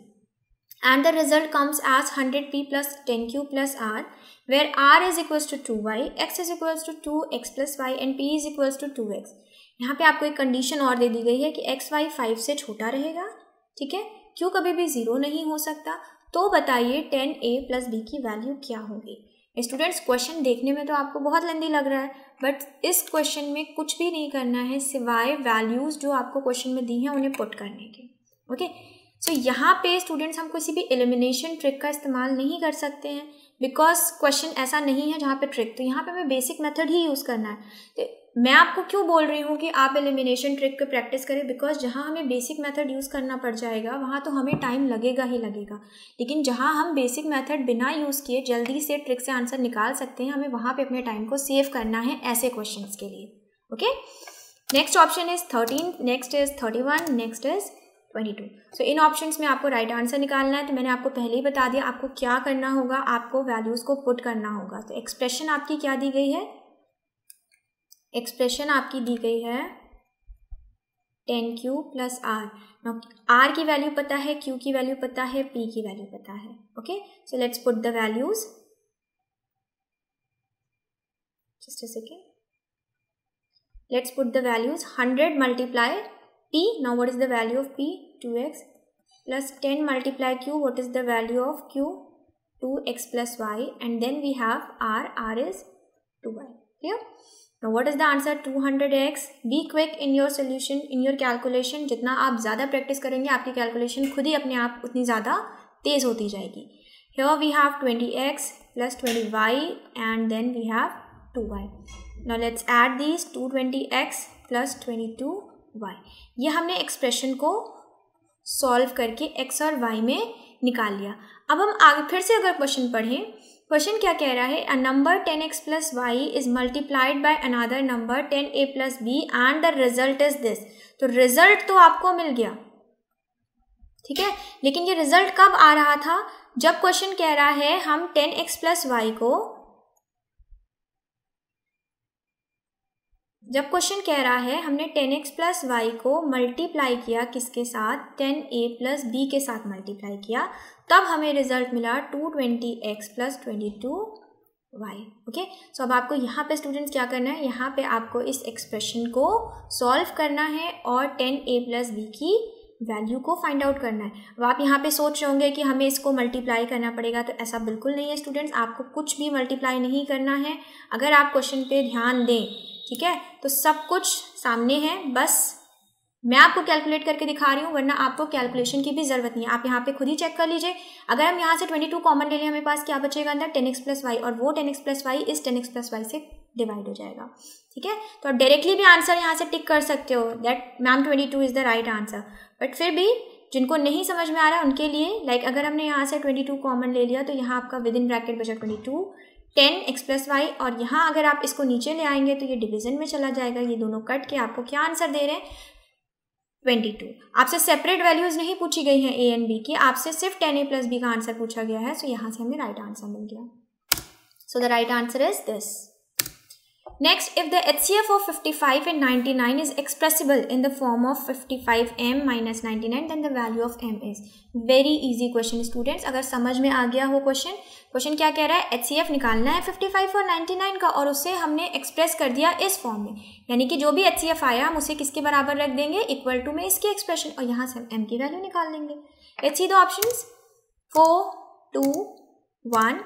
and the result comes as 100p plus 10q plus r where r is equals to 2y, x is equals to 2x plus y and p is equals to 2x. यहाँ पे आपको एक condition और दे दी गई है कि x Y five से छोटा रहेगा ठीक है क्यों कभी भी ज़ीरो नहीं हो सकता तो बताइए टेन ए प्लस बी की वैल्यू क्या होगी स्टूडेंट्स क्वेश्चन देखने में तो आपको बहुत लंदी लग रहा है बट इस क्वेश्चन में कुछ भी नहीं करना है सिवाय वैल्यूज़ जो आपको क्वेश्चन में दी हैं उन्हें पुट करने के ओके okay? सो so, यहाँ पे स्टूडेंट्स हम किसी भी एलिमिनेशन ट्रिक का इस्तेमाल नहीं कर सकते हैं बिकॉज क्वेश्चन ऐसा नहीं है जहाँ पे ट्रिक तो यहाँ पे हमें बेसिक मेथड ही यूज़ करना है तो मैं आपको क्यों बोल रही हूँ कि आप एलिमिनेशन ट्रिक पे प्रैक्टिस करें बिकॉज जहाँ हमें बेसिक मेथड यूज़ करना पड़ जाएगा वहाँ तो हमें टाइम लगेगा ही लगेगा लेकिन जहाँ हम बेसिक मेथड बिना यूज़ किए जल्दी से ट्रिक से आंसर निकाल सकते हैं हमें वहाँ पर अपने टाइम को सेव करना है ऐसे क्वेश्चन के लिए okay next option is thirteen next is thirty one next is twenty two so इन ऑप्शंस में आपको राइट right आंसर निकालना है तो मैंने आपको पहले ही बता दिया आपको क्या करना होगा आपको वैल्यूज़ को पुट करना होगा तो एक्सप्रेशन आपकी क्या दी गई है एक्सप्रेशन आपकी दी गई है ten q plus r r की वैल्यू पता है क्यू की वैल्यू पता है पी की वैल्यू पता है okay so let's put the values just a second let's put the values hundred multiply P, now what is the value of P? 2x plus 10 multiply Q, what is the value of Q? 2x plus y and then we have R, R is 2y, clear? Now what is the answer 200x? Be quick in your solution, in your calculation. jitna aap zyada practice karenge aapki calculation khud hi apne aap utni zyada tez hoti jayegi Here we have 20x plus 20y and then we have 2y. Now let's add these 220x plus 22y. यह हमने expression को solve करके x और Y में निकाल लिया अब हम आगे फिर से अगर क्वेश्चन पढ़ें क्वेश्चन क्या कह रहा है a number ten x plus y is multiplied by another number ten a plus b and the result is this तो रिजल्ट तो आपको मिल गया ठीक है लेकिन ये रिजल्ट कब आ रहा था जब क्वेश्चन कह रहा है हम टेन एक्स प्लस वाई को जब क्वेश्चन कह रहा है हमने टेन एक्स प्लस वाई को मल्टीप्लाई किया किसके साथ टेन ए प्लस बी के साथ मल्टीप्लाई किया तब हमें रिजल्ट मिला two twenty x plus twenty two y okay so अब आपको यहाँ पे स्टूडेंट्स क्या करना है यहाँ पे आपको इस एक्सप्रेशन को सॉल्व करना है और टेन ए प्लस बी की वैल्यू को फाइंड आउट करना है अब आप यहाँ पे सोच रहे होंगे कि हमें इसको मल्टीप्लाई करना पड़ेगा तो ऐसा बिल्कुल नहीं है स्टूडेंट्स आपको कुछ भी मल्टीप्लाई नहीं करना है अगर आप क्वेश्चन पे ध्यान दें ठीक है तो सब कुछ सामने है बस मैं आपको कैलकुलेट करके दिखा रही हूँ वरना आपको कैलकुलेशन की भी ज़रूरत नहीं है आप यहाँ पे खुद ही चेक कर लीजिए अगर हम यहाँ से 22 कॉमन ले लें हमारे पास क्या बचेगा अंदर 10x प्लस वाई और वो 10x प्लस वाई इस 10x प्लस वाई से डिवाइड हो जाएगा ठीक है तो आप डायरेक्टली भी आंसर यहाँ से टिक कर सकते हो that ma'am two is the right answer but फिर भी जिनको नहीं समझ में आ रहा उनके लिए लाइक like, अगर हमने यहाँ से टू कॉमन ले लिया तो यहाँ आपका विद इन ब्रैकेट बचा two ten x plus y और यहाँ अगर आप इसको नीचे ले आएंगे तो ये डिवीजन में चला जाएगा ये दोनों कट के आपको क्या आंसर दे रहे हैं ट्वेंटी टू आपसे सेपरेट वैल्यूज़ नहीं पूछी गई हैं ए एंड बी की आपसे सिर्फ टेन ए प्लस बी का आंसर पूछा गया है सो यहाँ से हमें राइट आंसर मिल गया so the right answer is this Next, if the HCF of 55 and 99 is expressible in the form of 55m minus 99, then the value of m is very easy question students. अगर समझ में आ गया हो question, question क्या कह रहा है H निकालना है फिफ्टी फाइव और नाइन का और उसे हमने एक्सप्रेस कर दिया इस फॉर्म में यानी कि जो भी एच सी एफ आया हम उसे किसके बराबर रख देंगे इक्वल टू में इसकी एक्सप्रेशन और यहाँ से हम एम की वैल्यू निकाल देंगे एच सी दो option four two one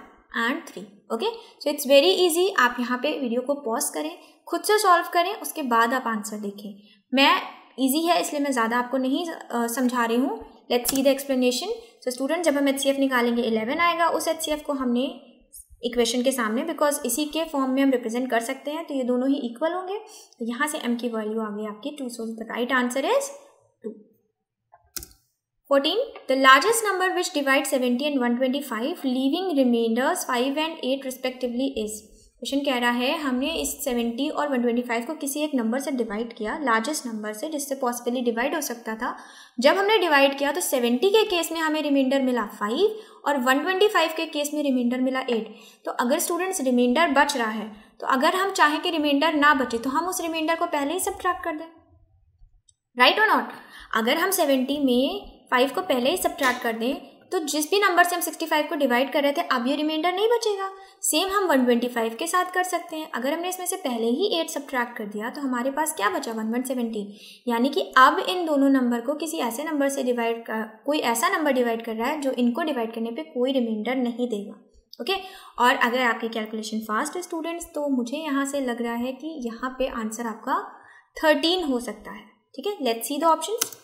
and three okay so it's very easy आप यहाँ पे वीडियो को पॉज करें खुद से सॉल्व करें उसके बाद आप आंसर देखें मैं ईजी है इसलिए मैं ज़्यादा आपको नहीं समझा रही हूँ let's see the explanation so student जब हम एच निकालेंगे इलेवन आएगा उस एच को हमने इक्वेशन के सामने बिकॉज इसी के फॉर्म में हम रिप्रेजेंट कर सकते हैं तो ये दोनों ही इक्वल होंगे तो यहाँ से एम की वैल्यू आ गई आपकी two so the right answer is 14. The largest number which divides 70 and 125 leaving remainders 5 and 8 respectively is question कह रहा है हमने इस 70 और 125 को किसी एक नंबर से डिवाइड किया लार्जेस्ट नंबर से जिससे पॉसिबली डिवाइड हो सकता था जब हमने डिवाइड किया तो 70 के केस में हमें रिमाइंडर मिला 5 और 125 के केस में रिमाइंडर मिला 8 तो अगर स्टूडेंट्स रिमाइंडर बच रहा है तो अगर हम चाहें कि रिमाइंडर ना बचे तो हम उस रिमाइंडर को पहले ही सब्ट्रैक्ट कर दें राइट और नॉट अगर हम 70 में फाइव को पहले ही सब्ट्रैक्ट कर दें तो जिस भी नंबर से हम सिक्सटी फाइव को डिवाइड कर रहे थे अब ये रिमाइंडर नहीं बचेगा सेम हम वन ट्वेंटी फाइव के साथ कर सकते हैं अगर हमने इसमें से पहले ही एट सब्ट्रैक्ट कर दिया तो हमारे पास क्या बचा वन वन सेवेंटी यानी कि अब इन दोनों नंबर को किसी ऐसे नंबर से डिवाइड कोई ऐसा नंबर डिवाइड कर रहा है जो इनको डिवाइड करने पर कोई रिमाइंडर नहीं देगा ओके okay? और अगर आपकी कैलकुलेशन फास्ट है स्टूडेंट्स तो मुझे यहाँ से लग रहा है कि यहाँ पे आंसर आपका थर्टीन हो सकता है ठीक है let's see the option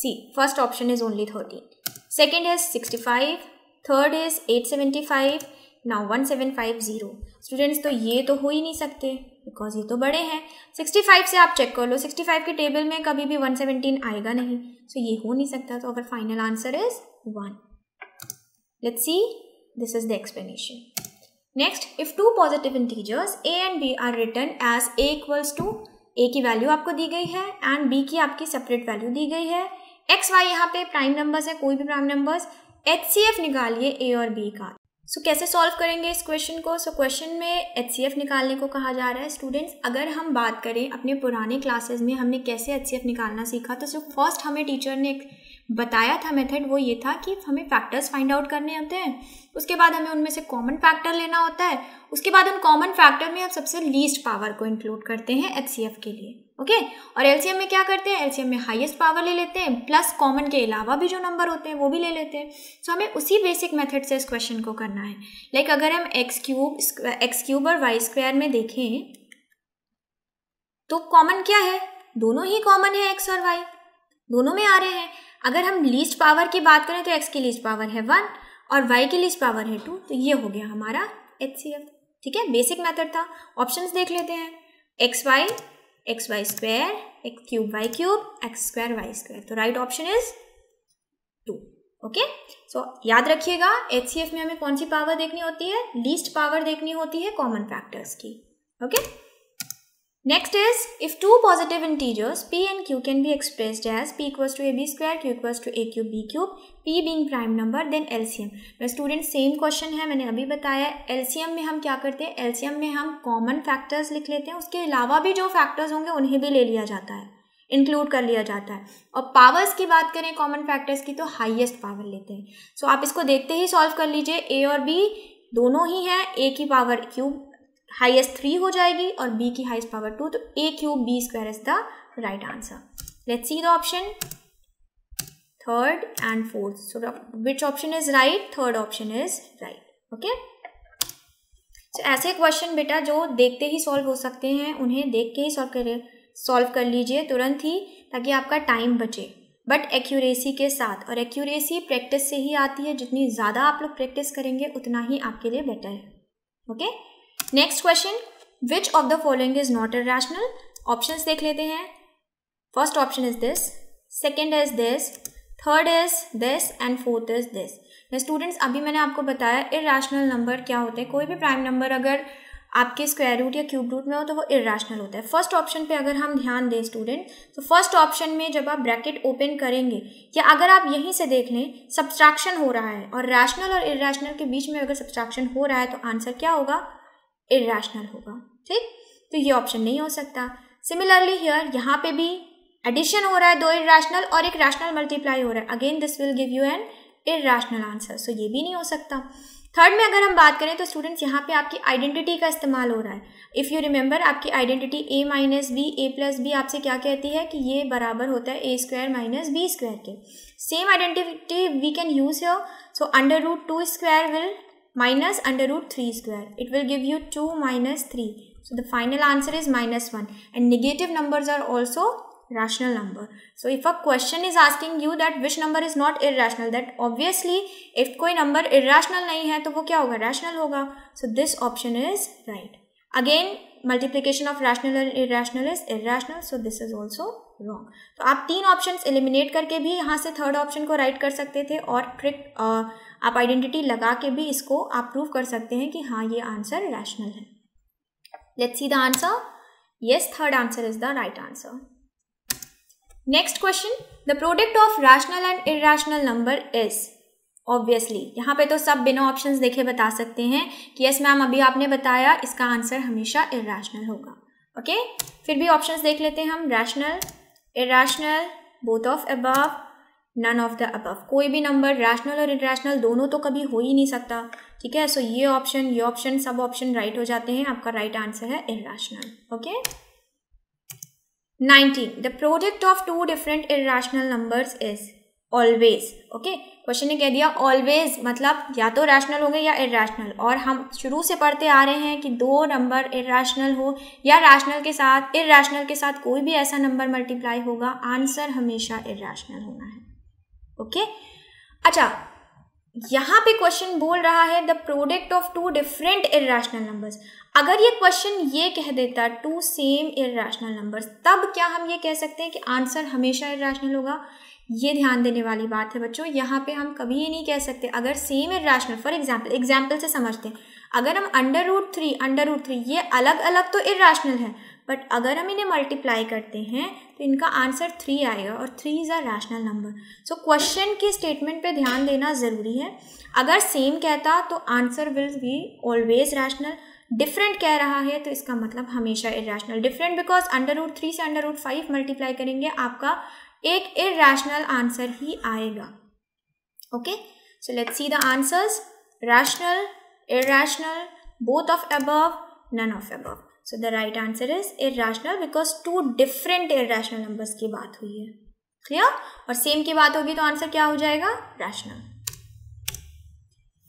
see first option is only thirteen second is sixty five third is eight seventy five now one seven five zero students तो ये तो हो ही नहीं सकते बिकॉज ये तो बड़े हैं सिक्सटी फाइव से आप चेक कर लो सिक्सटी फाइव के टेबल में कभी भी वन सेवनटीन आएगा नहीं सो so ये हो नहीं सकता तो अगर final answer is one let see this is the explanation next if two positive integers a and b are written as equals to a की वैल्यू आपको दी गई है एंड बी की आपकी सेपरेट वैल्यू दी गई है एक्स वाई यहाँ पे प्राइम नंबर्स है कोई भी prime numbers H C F निकालिए ए और बी का सो so, कैसे सॉल्व करेंगे इस क्वेश्चन को सो so, क्वेश्चन में एच सी एफ निकालने को कहा जा रहा है स्टूडेंट्स अगर हम बात करें अपने पुराने क्लासेस में हमने कैसे एच सी एफ निकालना सीखा तो सिर्फ फर्स्ट हमें टीचर ने बताया था मेथड वो ये था कि हमें फैक्टर्स फाइंड आउट करने होते हैं उसके बाद हमें उनमें से कॉमन फैक्टर लेना होता है उसके बाद उन कॉमन फैक्टर में हम सबसे लीस्ट पावर को इंक्लूड करते हैं एच के लिए ओके और एलसीएम में क्या करते हैं एलसीएम में हाईएस्ट पावर ले लेते हैं प्लस कॉमन के अलावा भी जो नंबर होते हैं वो भी ले लेते हैं सो so, हमें उसी बेसिक मेथड से इस क्वेश्चन को करना है लाइक like, अगर हम एक्स क्यूब एक्स क्यूब और वाई स्क्वायर में देखें तो कॉमन क्या है दोनों ही कॉमन है एक्स और वाई दोनों में आ रहे हैं अगर हम लीस्ट पावर की बात करें तो एक्स की लीस्ट पावर है वन और वाई की लीस्ट पावर है टू तो ये हो गया हमारा एच सी एफ ठीक है बेसिक मेथड था ऑप्शन देख लेते हैं x y x y square x cube y cube x square y square तो right option is two okay so याद रखिएगा एच में हमें कौन सी पावर देखनी होती है लीस्ट पावर देखनी होती है कॉमन फैक्टर्स की okay okay? Next is, if two positive integers p and q can be expressed as p equals to ab square, q equals to a cube, b cube, p being prime number, then LCM. मैं student same question है मैंने अभी बताया LCM में हम क्या करते हैं LCM में हम कॉमन फैक्टर्स लिख लेते हैं उसके अलावा भी जो फैक्टर्स होंगे उन्हें भी ले लिया जाता है इंक्लूड कर लिया जाता है और पावर्स की बात करें कॉमन फैक्टर्स की तो हाइएस्ट पावर लेते हैं सो so, आप इसको देखते ही सॉल्व कर लीजिए ए और बी दोनों ही हैं ए की पावर क्यूब हाइएस्ट थ्री हो जाएगी और बी की हाइस्ट पावर टू तो a cube b square is the right answer let's see the option third and fourth so which option is right third option is right okay so ऐसे क्वेश्चन बेटा जो देखते ही सॉल्व हो सकते हैं उन्हें देख के ही सॉल्व कर सॉल्व कर लीजिए तुरंत ही ताकि आपका टाइम बचे बट एक्यूरेसी के साथ और एक्यूरेसी प्रैक्टिस से ही आती है जितनी ज़्यादा आप लोग प्रैक्टिस करेंगे उतना ही आपके लिए बेटर है okay okay? Next question which of the following is not irrational option देख लेते हैं first option is this second is this third is this and fourth is this students अभी मैंने आपको बताया इरेशनल नंबर क्या होते हैं कोई भी प्राइम नंबर अगर आपके स्क्वायर रूट या क्यूब रूट में हो तो वो इरेशनल होता है फर्स्ट ऑप्शन पे अगर हम ध्यान दें स्टूडेंट तो फर्स्ट ऑप्शन में जब आप ब्रैकेट ओपन करेंगे या अगर आप यहीं से देख लें सब्सट्रैक्शन हो रहा है और रैशनल और इरेशनल के बीच में अगर सब्सट्रैक्शन हो रहा है तो आंसर क्या होगा इेशनल होगा ठीक तो ये ऑप्शन नहीं हो सकता सिमिलरली हियर यहाँ पे भी एडिशन हो रहा है दो इेशनल और एक रैशनल मल्टीप्लाई हो रहा है again this will give you an irrational answer so ये भी नहीं हो सकता थर्ड में अगर हम बात करें तो स्टूडेंट्स यहाँ पे आपकी आइडेंटिटी का इस्तेमाल हो रहा है इफ़ यू रिमेंबर आपकी identity a minus b a plus b आपसे क्या कहती है कि ये बराबर होता है a square minus b square के same identity we can use your so under root two square will minus under root 3 square. It will give you 2 minus 3. So the final answer is minus 1. And negative numbers are also rational number. So if a question is asking you that which number is not irrational, that obviously if कोई number irrational नहीं है तो वो क्या होगा rational होगा. So this option is right. Again multiplication of rational and irrational is irrational. So this is also wrong तो आप तीन ऑप्शन एलिमिनेट करके भी यहाँ से थर्ड ऑप्शन को राइट कर सकते थे और ट्रिक आप आइडेंटिटी लगा के भी इसको आप प्रूव कर सकते हैं कि हाँ ये आंसर रैशनल है let's see the answer yes third answer is the right answer next question the product of rational and irrational number is obviously यहाँ पे तो सब बिना ऑप्शंस देखे बता सकते हैं कि यस मैम अभी आपने बताया इसका आंसर हमेशा इेशनल होगा ओके okay? फिर भी ऑप्शंस देख लेते हैं हम rational irrational both of above none of the above कोई भी नंबर रैशनल और इरेशनल दोनों तो कभी हो ही नहीं सकता ठीक है सो so, ये ऑप्शन ये ऑप्शन सब ऑप्शन राइट हो जाते हैं आपका राइट right आंसर है irrational okay nineteen the product of two different irrational numbers is always okay question ने कह दिया ऑलवेज मतलब या तो रैशनल हो गए या इरेशनल और हम शुरू से पढ़ते आ रहे हैं कि दो नंबर इरेशनल हो या रैशनल के साथ इरेशनल के साथ कोई भी ऐसा नंबर मल्टीप्लाई होगा आंसर हमेशा इरेशनल होना है ओके okay? अच्छा यहाँ पे क्वेश्चन बोल रहा है the product of two different irrational numbers अगर ये क्वेश्चन ये कह देता टू सेम इेशनल नंबर्स तब क्या हम ये कह सकते हैं कि आंसर हमेशा इेशनल होगा ये ध्यान देने वाली बात है बच्चों यहाँ पे हम कभी ये नहीं कह सकते अगर same irrational for example example से समझते हैं अगर हम under root three under root three ये अलग अलग तो इराशनल है बट अगर हम इन्हें मल्टीप्लाई करते हैं तो इनका आंसर थ्री आएगा और three is a rational number so question के स्टेटमेंट पे ध्यान देना ज़रूरी है अगर सेम कहता तो answer will be always rational different कह रहा है तो इसका मतलब हमेशा irrational different because under root three से अंडर रूट फाइव मल्टीप्लाई करेंगे आपका एक इेशनल आंसर ही आएगा okay so let's see the answers rational irrational both of above none of above so the right answer is irrational because two different irrational numbers की बात हुई है clear और सेम की बात होगी तो आंसर क्या हो जाएगा rational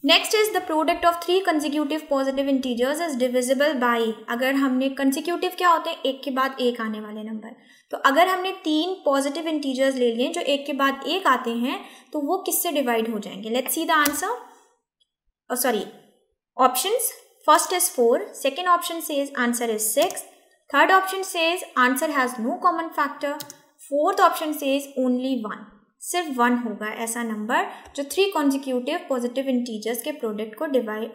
next is the product of three consecutive positive integers is divisible by अगर हमने कंजिक्यूटिव क्या होते हैं एक के बाद एक आने वाले नंबर तो अगर हमने तीन पॉजिटिव इंटीजर्स ले लिए जो एक के बाद एक आते हैं तो वो किससे डिवाइड हो जाएंगे let's see the answer sorry options first is four second option says answer is six third option says answer has no common factor fourth option says only one सिर्फ वन होगा ऐसा नंबर जो three consecutive positive integers के product को divide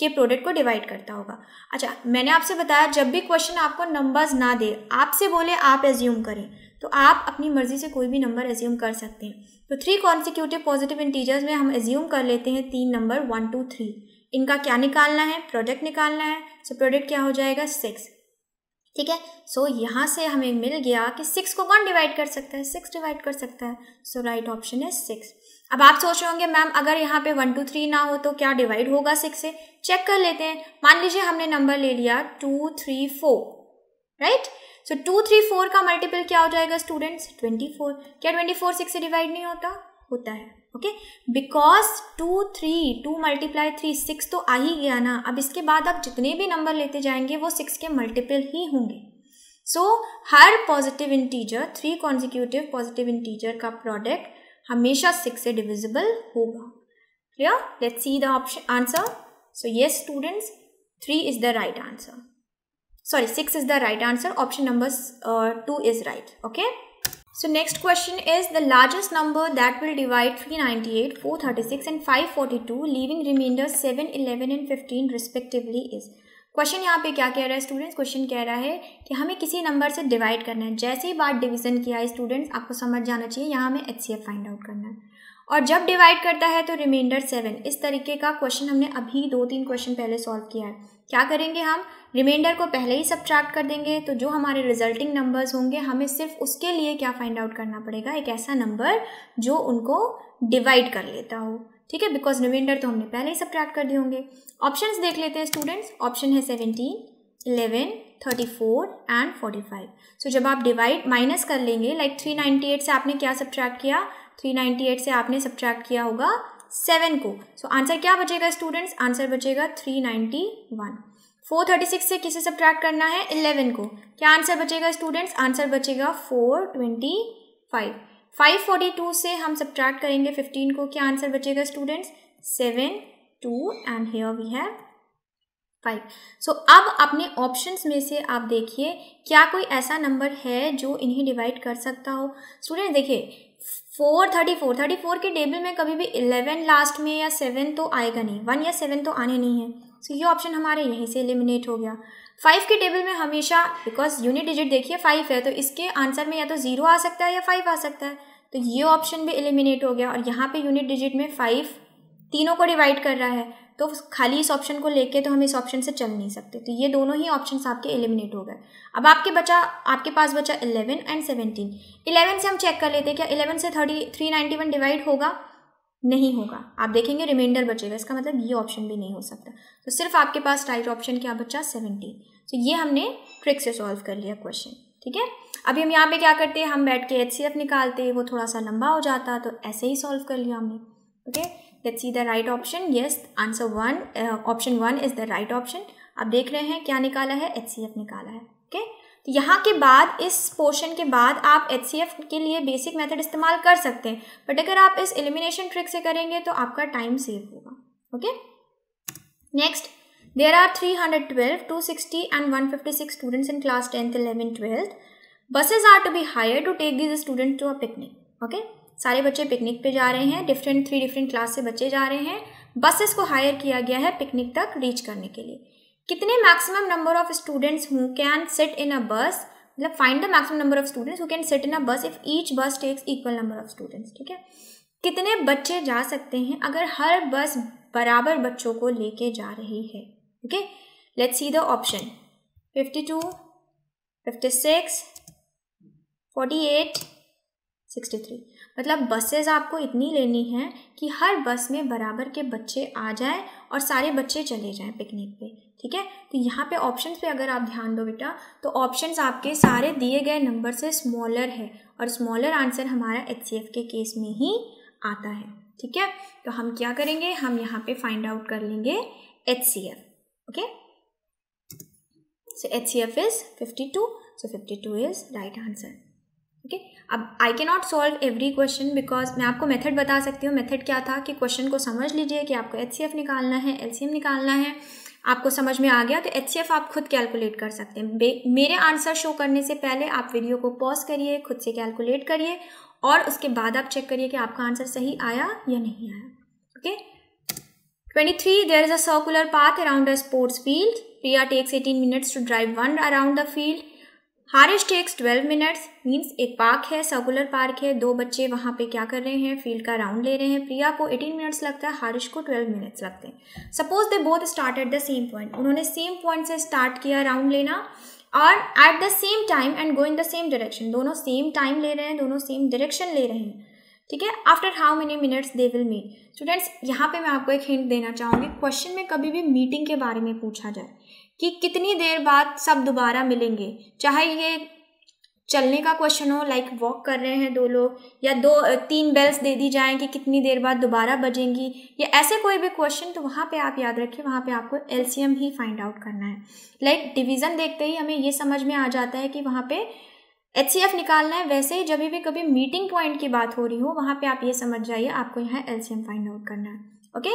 के product को divide करता होगा अच्छा मैंने आपसे बताया जब भी क्वेश्चन आपको नंबर्स ना दे आपसे बोले आप एज्यूम करें तो आप अपनी मर्जी से कोई भी नंबर एज्यूम कर सकते हैं तो थ्री कॉन्सिक्यूटिव पॉजिटिव इंटीजर्स में हम एज्यूम कर लेते हैं तीन नंबर वन टू थ्री इनका क्या निकालना है प्रोडक्ट निकालना है सो so, प्रोडक्ट क्या हो जाएगा सिक्स ठीक है सो so, यहाँ से हमें मिल गया कि सिक्स को कौन डिवाइड कर सकता है सिक्स डिवाइड कर सकता है सो राइट ऑप्शन है सिक्स अब आप सोच रहे होंगे मैम अगर यहाँ पे वन टू थ्री ना हो तो क्या डिवाइड होगा सिक्स से चेक कर लेते हैं मान लीजिए हमने नंबर ले लिया two three four right so two three four का मल्टीपल क्या हो जाएगा स्टूडेंट्स ट्वेंटी फोर क्या ट्वेंटी फोर सिक्स से डिवाइड नहीं होता होता है okay because two three two multiply three six तो आ ही गया ना अब इसके बाद आप जितने भी नंबर लेते जाएंगे वो सिक्स के मल्टीपल ही होंगे सो so, हर positive integer three consecutive positive integer का product six six divisible. Divisible होगा Let's see the option answer. So yes, students, three is the right answer. sorry 6 is the right answer option numbers uh, 2 is right okay so next question is the largest number that will divide 398 436 and 542 leaving remainder 7 11 and 15 respectively is question यहाँ पे क्या कह रहा है students question कह रहा है कि हमें किसी नंबर से डिवाइड करना है जैसे ही बात डिवीजन किया है स्टूडेंट्स आपको समझ जाना चाहिए यहाँ हमें एच फाइंड आउट करना है और जब डिवाइड करता है तो रिमाइंडर सेवन इस तरीके का क्वेश्चन हमने अभी दो तीन क्वेश्चन पहले सॉल्व किया है क्या करेंगे हम रिमाइंडर को पहले ही सब्ट्रैक्ट कर देंगे तो जो हमारे रिजल्टिंग नंबर्स होंगे हमें सिर्फ उसके लिए क्या फाइंड आउट करना पड़ेगा एक ऐसा नंबर जो उनको डिवाइड कर लेता हो ठीक है बिकॉज रिमाइंडर तो हमने पहले ही सब्ट्रैक्ट कर दिए होंगे ऑप्शंस देख लेते हैं स्टूडेंट्स ऑप्शन है seventeen eleven thirty four and forty five so जब आप डिवाइड माइनस कर लेंगे लाइक थ्री नाइन्टी एट से आपने क्या सब्ट्रैक्ट किया थ्री नाइन्टी एट से आपने सब्ट्रैक्ट किया होगा सेवन को सो so, आंसर क्या बचेगा स्टूडेंट्स आंसर बचेगा three ninety one four thirty six से किसे सब्ट्रैक्ट करना है इलेवन को क्या आंसर बचेगा स्टूडेंट्स आंसर बचेगा फोर ट्वेंटी फाइव 542 से हम सब्ट्रैक्ट करेंगे 15 को क्या आंसर बचेगा students 7 2 and here we have five so अब अपने ऑप्शंस में से आप देखिए क्या कोई ऐसा नंबर है जो इन्हें डिवाइड कर सकता हो स्टूडेंट देखिए four thirty four thirty four के टेबल में कभी भी इलेवन लास्ट में या सेवन तो आएगा नहीं वन या सेवन तो आने नहीं है सो so, ये ऑप्शन हमारे यहीं से एलिमिनेट हो गया फाइव के टेबल में हमेशा बिकॉज यूनिट डिजिट देखिए फाइव है तो इसके आंसर में या तो ज़ीरो आ सकता है या फाइव आ सकता है तो ये ऑप्शन भी एलिमिनेट हो गया और यहाँ पे यूनिट डिजिट में फाइव तीनों को डिवाइड कर रहा है तो खाली इस ऑप्शन को लेके तो हम इस ऑप्शन से चल नहीं सकते तो ये दोनों ही ऑप्शन आपके एलिमिनेट हो गए अब आपके बचा आपके पास बचा इलेवन एंड सेवनटीन इलेवन से हम चेक कर लेते हैं क्या इलेवन से thirty three ninety one divide होगा नहीं होगा आप देखेंगे रिमाइंडर बचेगा इसका मतलब ये ऑप्शन भी नहीं हो सकता तो सिर्फ आपके पास राइट ऑप्शन क्या बचा सेवनटीन तो ये हमने ट्रिक से सॉल्व कर लिया क्वेश्चन ठीक है अभी हम यहाँ पे क्या करते हैं हम बैठ के एच निकालते वो थोड़ा सा लंबा हो जाता तो ऐसे ही सॉल्व कर लिया हमने okay let's see the right option yes answer one option one is the right option आप देख रहे हैं क्या निकाला है एच निकाला है ओके तो यहाँ के बाद इस पोर्शन के बाद आप एच के लिए बेसिक मेथड इस्तेमाल कर सकते हैं बट अगर आप इस एलिमिनेशन ट्रिक से करेंगे तो आपका टाइम सेव होगा okay next There are 312, 260 and 156 students in class 10th, 11th, 12th. Buses are to be hired to take these students to a picnic. Okay? सारे बच्चे पिकनिक पे जा रहे हैं डिफरेंट थ्री डिफरेंट क्लास से बच्चे जा रहे हैं बसेस को हायर किया गया है पिकनिक तक रीच करने के लिए कितने maximum number of students who can sit in a bus मतलब find the maximum number of students who can sit in a bus if each bus takes equal number of students ठीक है कितने बच्चे जा सकते हैं अगर हर बस बराबर बच्चों को लेके जा रही है okay let's see the option 52 56 48 63 मतलब बसेस आपको इतनी लेनी है कि हर बस में बराबर के बच्चे आ जाएं और सारे बच्चे चले जाएं पिकनिक पे ठीक है तो यहाँ पे ऑप्शंस पे अगर आप ध्यान दो बेटा तो ऑप्शंस आपके सारे दिए गए नंबर से स्मॉलर है और स्मॉलर आंसर हमारा एच के केस में ही आता है ठीक है तो हम क्या करेंगे हम यहाँ पे फाइंड आउट कर लेंगे H C F okay so HCF is 52 so 52 is right answer okay okay? अब I can not solve every question because मैं आपको मेथड बता सकती हूँ मेथड क्या था कि क्वेश्चन को समझ लीजिए कि आपको एच सी एफ निकालना है एल सी एम निकालना है आपको समझ में आ गया तो एच सी एफ आप खुद कैलकुलेट कर सकते हैं मेरे आंसर शो करने से पहले आप वीडियो को पॉज करिए खुद से कैलकुलेट करिए और उसके बाद आप चेक करिए कि आपका आंसर सही आया या नहीं आया okay okay? 23. There is a circular path around a sports field. Priya takes 18 minutes to drive one around the field. Harish takes 12 minutes means एक पार्क है सर्कुलर पार्क है दो बच्चे वहाँ पे क्या कर रहे हैं फील्ड का राउंड ले रहे हैं प्रिया को 18 मिनट्स लगता है हारिश को 12 मिनट्स लगते हैं suppose they both start at the same point उन्होंने सेम पॉइंट से स्टार्ट किया राउंड लेना और at the same time and going the same direction दोनों सेम टाइम ले रहे हैं दोनों सेम डायरेक्शन ले रहे हैं ठीक है after how many minutes they will meet students यहाँ पे मैं आपको एक हिंट देना चाहूँगी क्वेश्चन में कभी भी मीटिंग के बारे में पूछा जाए कि कितनी देर बाद सब दोबारा मिलेंगे चाहे ये चलने का क्वेश्चन हो लाइक like वॉक कर रहे हैं दो लोग या दो तीन बेल्स दे दी जाएँ कि कितनी देर बाद दोबारा बजेंगी या ऐसे कोई भी क्वेश्चन तो वहाँ पे आप याद रखें वहाँ पे आपको एलसीएम ही फाइंड आउट करना है लाइक like, डिवीज़न देखते ही हमें ये समझ में आ जाता है कि वहाँ पे एच निकालना है वैसे ही जब भी कभी मीटिंग पॉइंट की बात हो रही हो वहाँ पे आप ये समझ जाइए आपको यहाँ एल एम फाइंड आउट करना है ओके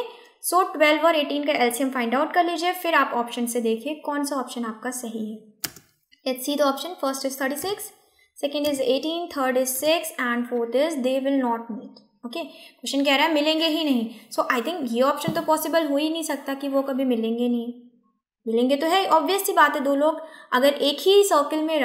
सो ट्वेल्व और एटीन का एम फाइंड आउट कर लीजिए फिर आप ऑप्शन से देखिए कौन सा ऑप्शन आपका सही है H C the option first is thirty six second is eighteen third is six and fourth is they will not meet okay question कह रहा है मिलेंगे ही नहीं सो आई थिंक ये ऑप्शन तो पॉसिबल हो ही नहीं सकता कि वो कभी मिलेंगे नहीं मिलेंगे तो है ऑब्वियस सी बात है दो लोग अगर एक ही सर्कल में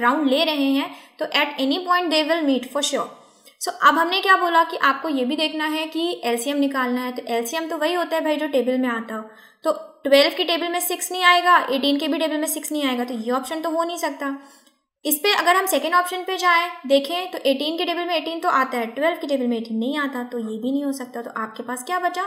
राउंड ले रहे हैं तो at any point they will meet for sure so अब हमने क्या बोला कि आपको ये भी देखना है कि एलसीएम निकालना है तो एलसीएम तो वही होता है भाई जो टेबल में आता हो तो ट्वेल्व के टेबल में सिक्स नहीं आएगा एटीन के भी टेबल में सिक्स नहीं आएगा तो ये ऑप्शन तो हो नहीं सकता इस पर अगर हम सेकेंड ऑप्शन पे जाएं देखें तो एटीन के टेबल में एटीन तो आता है ट्वेल्व के टेबल में एटीन नहीं आता तो ये भी नहीं हो सकता तो आपके पास क्या बचा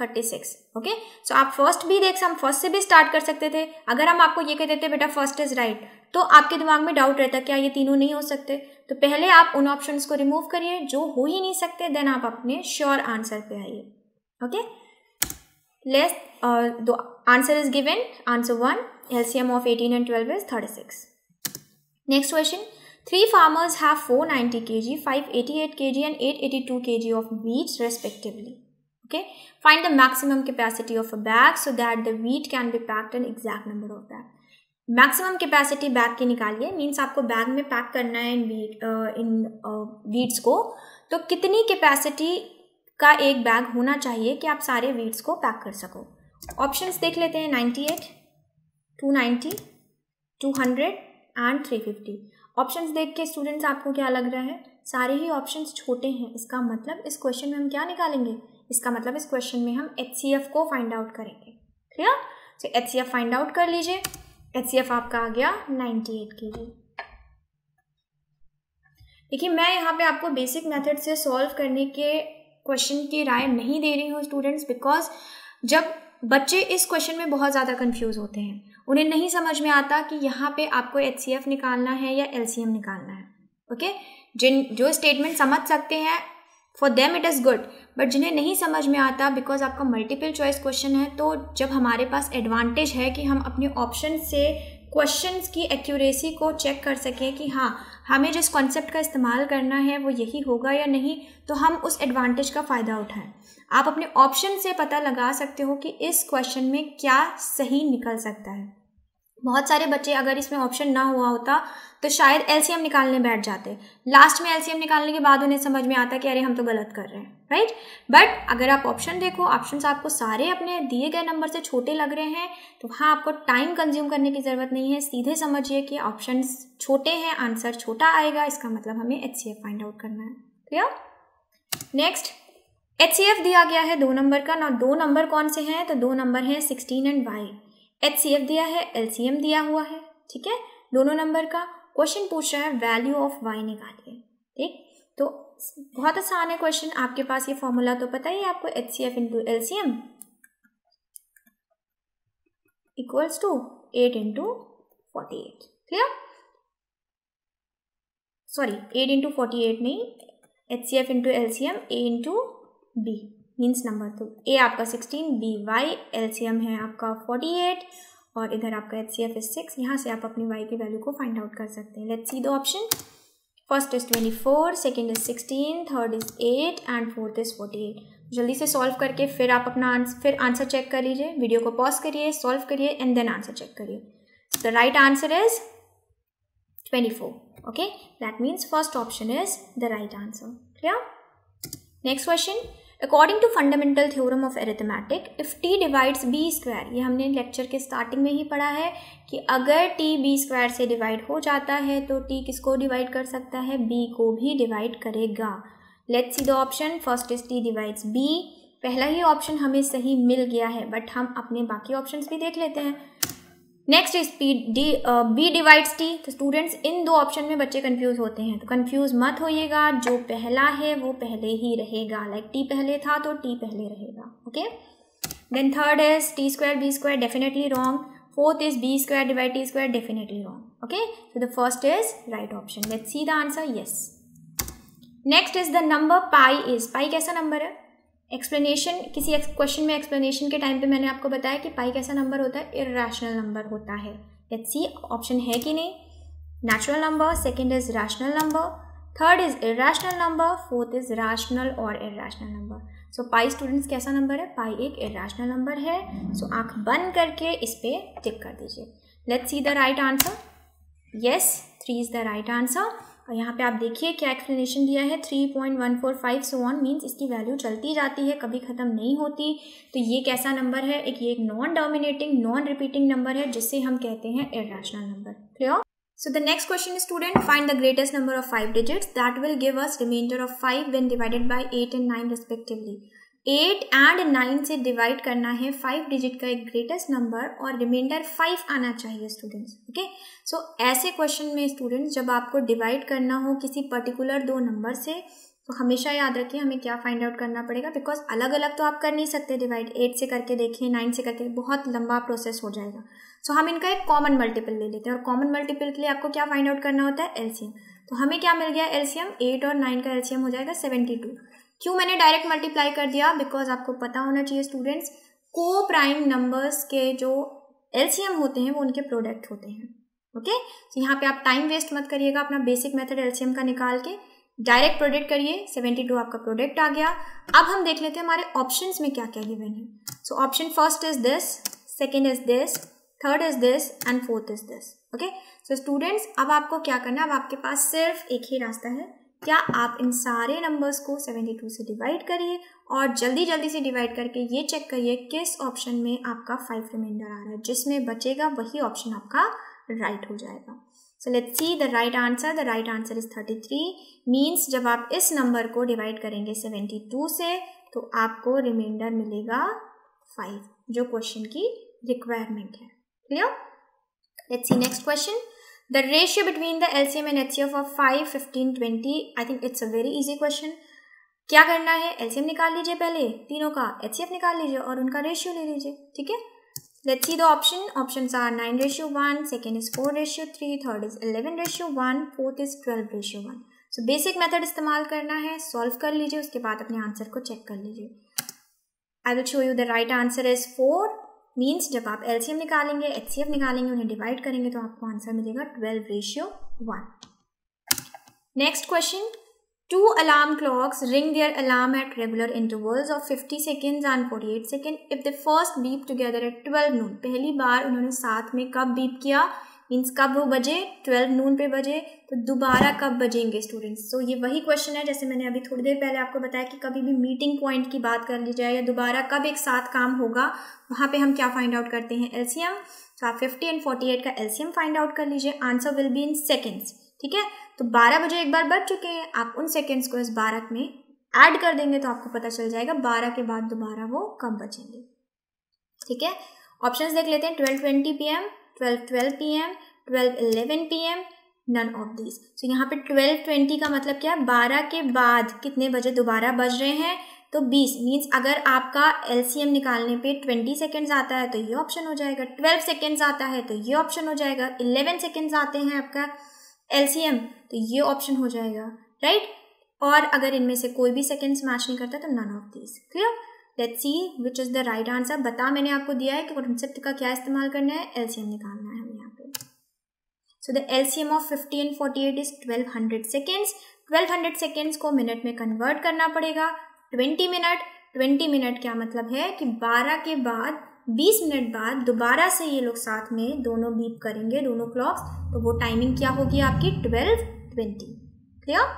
थर्टी सिक्स ओके सो आप फर्स्ट भी देख हम फर्स्ट से भी स्टार्ट कर सकते थे अगर हम आपको ये कह देते बेटा फर्स्ट इज राइट तो आपके दिमाग में डाउट रहता क्या ये तीनों नहीं हो सकते तो पहले आप उन ऑप्शंस को रिमूव करिए जो हो ही नहीं सकते देन आप अपने श्योर आंसर पे आइए ओके लेस दो answer is given answer one LCM of eighteen and twelve is thirty six next question three farmers जी five eighty eight K G and eight eighty two K G of wheat respectively okay find the maximum capacity of a bag so that the wheat can be packed in exact number of bag maximum capacity bag की निकालिए means आपको bag में pack करना है इन wheat इन weeds को तो कितनी capacity का एक बैग होना चाहिए कि आप सारे वीट्स को पैक कर सको ऑप्शंस देख लेते हैं 98, 290, 200 एंड 350 ऑप्शंस देख के स्टूडेंट्स आपको क्या लग रहा है सारे ही ऑप्शंस छोटे हैं इसका मतलब इस क्वेश्चन में हम क्या निकालेंगे इसका मतलब इस क्वेश्चन में हम एच को फाइंड आउट करेंगे क्लियर तो एच फाइंड आउट कर लीजिए एच आपका आ गया नाइन्टी एट के जी देखिए मैं यहाँ पे आपको बेसिक मेथड से सॉल्व करने के क्वेश्चन की राय नहीं दे रही हूँ स्टूडेंट्स बिकॉज जब बच्चे इस क्वेश्चन में बहुत ज़्यादा कंफ्यूज होते हैं उन्हें नहीं समझ में आता कि यहाँ पे आपको एच निकालना है या एल निकालना है ओके okay? जिन जो स्टेटमेंट समझ सकते हैं for them it is good but जिन्हें नहीं समझ में आता बिकॉज आपका मल्टीपल चॉइस क्वेश्चन है तो जब हमारे पास एडवांटेज है कि हम अपने ऑप्शन से क्वेश्चंस की एक्यूरेसी को चेक कर सकें कि हाँ हमें जिस कॉन्सेप्ट का इस्तेमाल करना है वो यही होगा या नहीं तो हम उस एडवांटेज का फ़ायदा उठाएं आप अपने ऑप्शन से पता लगा सकते हो कि इस क्वेश्चन में क्या सही निकल सकता है बहुत सारे बच्चे अगर इसमें ऑप्शन ना हुआ होता तो शायद एल निकालने बैठ जाते लास्ट में एल निकालने के बाद उन्हें समझ में आता कि अरे हम तो गलत कर रहे हैं राइट बट अगर आप ऑप्शन देखो ऑप्शन आपको सारे अपने दिए गए नंबर से छोटे लग रहे हैं तो वहाँ आपको टाइम कंज्यूम करने की ज़रूरत नहीं है सीधे समझिए कि ऑप्शन छोटे हैं आंसर छोटा आएगा इसका मतलब हमें एच फाइंड आउट करना है क्लियर नेक्स्ट एच दिया गया है दो नंबर का ना दो नंबर कौन से हैं तो दो नंबर हैं सिक्सटीन एंड वाई एच दिया है एल दिया हुआ है ठीक है दोनों नंबर का क्वेश्चन पूछ रहा है वैल्यू ऑफ वाई निकालिए ठीक तो बहुत आसान है क्वेश्चन आपके पास ये फॉर्मूला तो पता ही है आपको H C F into L C M equals to eight into forty eight clear sorry eight into forty eight नहीं H C F into L C M A into B means number two A आपका sixteen B Y L C M है आपका forty eight और इधर आपका H C F is six यहाँ से आप अपनी वाई की वैल्यू को फाइंड आउट कर सकते हैं लेट सी दो option first is twenty four second is sixteen third is eight and fourth is forty eight जल्दी से सॉल्व करके फिर आप अपना आंसर फिर आंसर चेक कर लीजिए वीडियो को पॉज करिए सॉल्व करिए एंड देन आंसर चेक करिए the right answer is twenty four okay that means first option is the right answer clear next question according to fundamental theorem of arithmetic if T divides B square ये हमने lecture के starting में ही पढ़ा है कि अगर T B square से divide हो जाता है तो टी किसको डिवाइड कर सकता है बी को भी डिवाइड करेगा let's see the option first is T divides B पहला ही ऑप्शन हमें सही मिल गया है बट हम अपने बाकी ऑप्शंस भी देख लेते हैं next is P D B divides T तो स्टूडेंट्स इन दो ऑप्शन में बच्चे कंफ्यूज होते हैं तो कंफ्यूज मत होइएगा जो पहला है वो पहले ही रहेगा लाइक like, टी पहले था तो टी पहले रहेगा okay then third is T square B square definitely wrong fourth is B square divide T square definitely wrong okay so the first is right option let see the answer yes next is the number pi is pi कैसा number है explanation किसी question में explanation के time पे मैंने आपको बताया कि पाई कैसा नंबर होता है इरेशनल नंबर होता है लेट्स सी ऑप्शन है कि नहीं natural number second is rational number third is irrational number fourth is rational और irrational number so pi students कैसा नंबर है पाई एक इरेशनल नंबर है सो so, आंख बंद करके इस पर टिक कर दीजिए let's see the right answer yes three is the right answer और यहाँ पे आप देखिए क्या एक्सप्लेनेशन दिया है three point one four five so on means इसकी वैल्यू चलती जाती है कभी ख़त्म नहीं होती तो ये कैसा नंबर है एक ये एक non dominating non repeating number है जिसे हम कहते हैं irrational number clear so the next question student find the greatest number of five digits that will give us reminder of five when divided by eight and nine respectively eight and nine से divide करना है five digit का एक greatest number और reminder five आना चाहिए students okay so ऐसे question में स्टूडेंट्स जब आपको डिवाइड करना हो किसी पर्टिकुलर दो नंबर से तो हमेशा याद रखिए हमें क्या फाइंड आउट करना पड़ेगा बिकॉज अलग अलग तो आप कर नहीं सकते डिवाइड एट से करके देखिए नाइन से करके बहुत लंबा प्रोसेस हो जाएगा सो so, हम इनका एक कॉमन मल्टीपल ले लेते हैं और कॉमन मल्टीपल के लिए आपको क्या फाइंड आउट करना होता है एलसीएम तो हमें क्या मिल गया एलसीएम एट और नाइन का एलसीएम हो जाएगा सेवेंटी टू क्यों मैंने डायरेक्ट मल्टीप्लाई कर दिया बिकॉज आपको पता होना चाहिए स्टूडेंट्स को प्राइम नंबर्स के जो एलसीएम होते हैं वो उनके प्रोडक्ट होते हैं ओके okay? तो so, यहाँ पे आप टाइम वेस्ट मत करिएगा अपना बेसिक मेथड एलसीएम का निकाल के डायरेक्ट प्रोडक्ट करिए 72 आपका प्रोडक्ट आ गया अब हम देख लेते हैं हमारे ऑप्शंस में क्या क्या गिवन है so option first is this second is this third is this and fourth is this okay so students अब आपको क्या करना है अब आपके पास सिर्फ एक ही रास्ता है क्या आप इन सारे नंबर्स को 72 से डिवाइड करिए और जल्दी जल्दी से डिवाइड करके ये चेक करिए किस ऑप्शन में आपका फाइव रिमाइंडर आ रहा है जिसमें बचेगा वही ऑप्शन आपका राइट right हो जाएगा so let's see the right answer the right answer is 33 means जब आप इस नंबर को डिवाइड करेंगे 72 से तो आपको रिमाइंडर मिलेगा फाइव जो क्वेश्चन की रिक्वायरमेंट है clear let's see next question The ratio between the LCM and HCF of 5, 15, 20, I think it's a very easy question. क्या करना है LCM निकाल लीजिए पहले तीनों का HCF निकाल लीजिए और उनका रेशियो ले लीजिए ठीक है let's see the option options are nine ratio one second is four ratio three third is eleven ratio one fourth is twelve ratio one so basic method इस्तेमाल करना है सॉल्व कर लीजिए उसके बाद अपने आंसर को चेक कर लीजिए I will show you the right answer is four means जब आप एलसीएम निकालेंगे एच निकालेंगे उन्हें डिवाइड करेंगे तो आपको आंसर मिलेगा twelve ratio one next question two alarm clocks ring their alarm at regular intervals of fifty second and forty eight second if the first beep together at twelve noon पहली बार उन्होंने साथ में कब बीप किया means कब वो बजे ट्वेल्व नून पे बजे तो दोबारा कब बजेंगे स्टूडेंट्स तो so, ये वही क्वेश्चन है जैसे मैंने अभी थोड़ी देर पहले आपको बताया कि कभी भी मीटिंग पॉइंट की बात कर ली जाए या दोबारा कब एक साथ काम होगा वहाँ पे हम क्या फाइंड आउट करते हैं एम तो आप फिफ्टी एंड एट का एम फाइंड आउट कर लीजिए answer will be in seconds ठीक है तो बारह बजे एक बार बज चुके हैं आप उन सेकेंड्स को इस बारह में ऐड कर देंगे तो आपको पता चल जाएगा बारह के बाद दोबारा वो कब बचेंगे ठीक है ऑप्शंस देख लेते हैं twelve twenty P M twelve twelve P M twelve eleven P M none of this so यहाँ पे ट्वेल्व ट्वेंटी का मतलब क्या है बारह के बाद कितने बजे दोबारा बज रहे हैं तो बीस मीन्स अगर आपका एम निकालने पे ट्वेंटी सेकेंड्स आता है तो ये ऑप्शन हो जाएगा ट्वेल्व सेकेंड्स आता है तो ये ऑप्शन हो जाएगा इलेवन सेकेंड्स आते हैं आपका एम तो ये ऑप्शन हो जाएगा राइट right? और अगर इनमें से कोई भी सेकेंड्स मैच नहीं करता तो none of this clear let's see which is the right answer बता मैंने आपको दिया है कि कॉन्सेप्ट का क्या इस्तेमाल करना है एलसीएम निकालना है हमें यहाँ पे so the LCM of fifty and eight is hundred seconds hundred seconds को मिनट में कन्वर्ट करना पड़ेगा ट्वेंटी मिनट ट्वेंटी मिनट क्या मतलब है कि बारह के बाद बीस मिनट बाद दोबारा से ये लोग साथ में दोनों बीप करेंगे दोनों क्लॉक्स तो वो टाइमिंग क्या होगी आपकी twelve twenty clear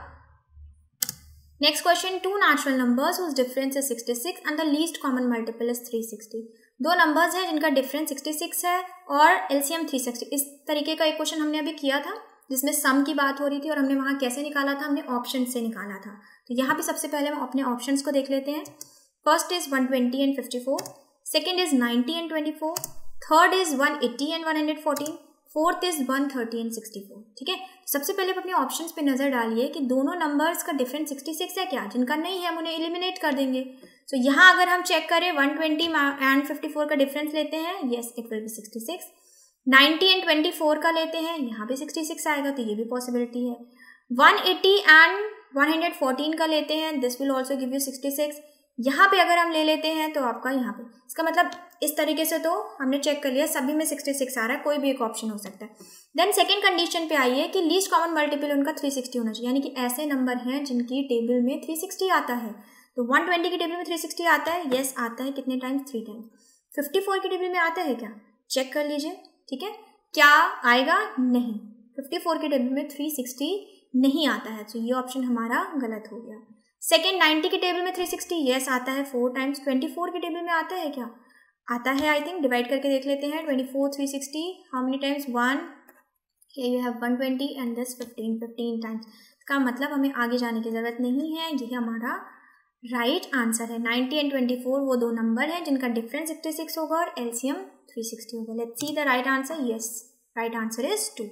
next question two natural numbers whose difference is 66 and the least common multiple is 360. दो नंबर्स हैं जिनका डिफरेंस 66 है और एलसीएम 360 इस तरीके का एक क्वेश्चन हमने अभी किया था जिसमें सम की बात हो रही थी और हमने वहाँ कैसे निकाला था हमने ऑप्शन से निकाला था तो यहाँ पे सबसे पहले हम अपने ऑप्शन को देख लेते हैं first is 120 and 54 second is 90 and 24 third is 180 and 114 fourth is 130 and 64 ठीक है सबसे पहले आप अपने ऑप्शन पर नज़र डालिए कि दोनों नंबर्स का डिफरेंस सिक्सटी सिक्स है क्या जिनका नहीं है हम उन्हें एलिमिनेट कर देंगे सो so, यहाँ अगर हम चेक करें one twenty and fifty four का डिफरेंस लेते हैं yes it will sixty six ninety and four का लेते हैं यहाँ भी सिक्सटी सिक्स आएगा तो ये भी पॉसिबिलिटी है one eighty and one hundred fourteen का लेते हैं this will also give you sixty six यहाँ पे अगर हम ले लेते हैं तो आपका यहाँ पे इसका मतलब इस तरीके से तो हमने चेक कर लिया सभी में सिक्सटी सिक्स आ रहा है कोई भी एक ऑप्शन हो सकता है देन सेकेंड कंडीशन पे आई है कि लीस्ट कॉमन मल्टीपल उनका थ्री सिक्सटी होना चाहिए यानी कि ऐसे नंबर हैं जिनकी टेबल में थ्री सिक्सटी आता है तो वन ट्वेंटी की टेबल में थ्री सिक्सटी आता है येस आता है कितने times three times fifty four की टेबल में आता है क्या चेक कर लीजिए ठीक है क्या आएगा नहीं फिफ्टी फोर की टेबल में थ्री सिक्सटी नहीं आता है तो ये ऑप्शन हमारा गलत हो गया सेकेंड नाइन्टी के टेबल में थ्री सिक्सटी येस आता है फोर टाइम्स ट्वेंटी फोर के टेबल में आता है क्या आता है आई थिंक डिवाइड करके देख लेते हैं twenty four three sixty how many times one you have one twenty and दस फिफ्टीन फिफ्टीन टाइम्स इसका मतलब हमें आगे जाने की ज़रूरत नहीं है ये हमारा राइट right आंसर है नाइन्टी एंड ट्वेंटी फोर वो दो नंबर हैं जिनका डिफरेंस सिक्स होगा और एलसीएम सिक्सटी होगा let's see the right answer yes right answer is two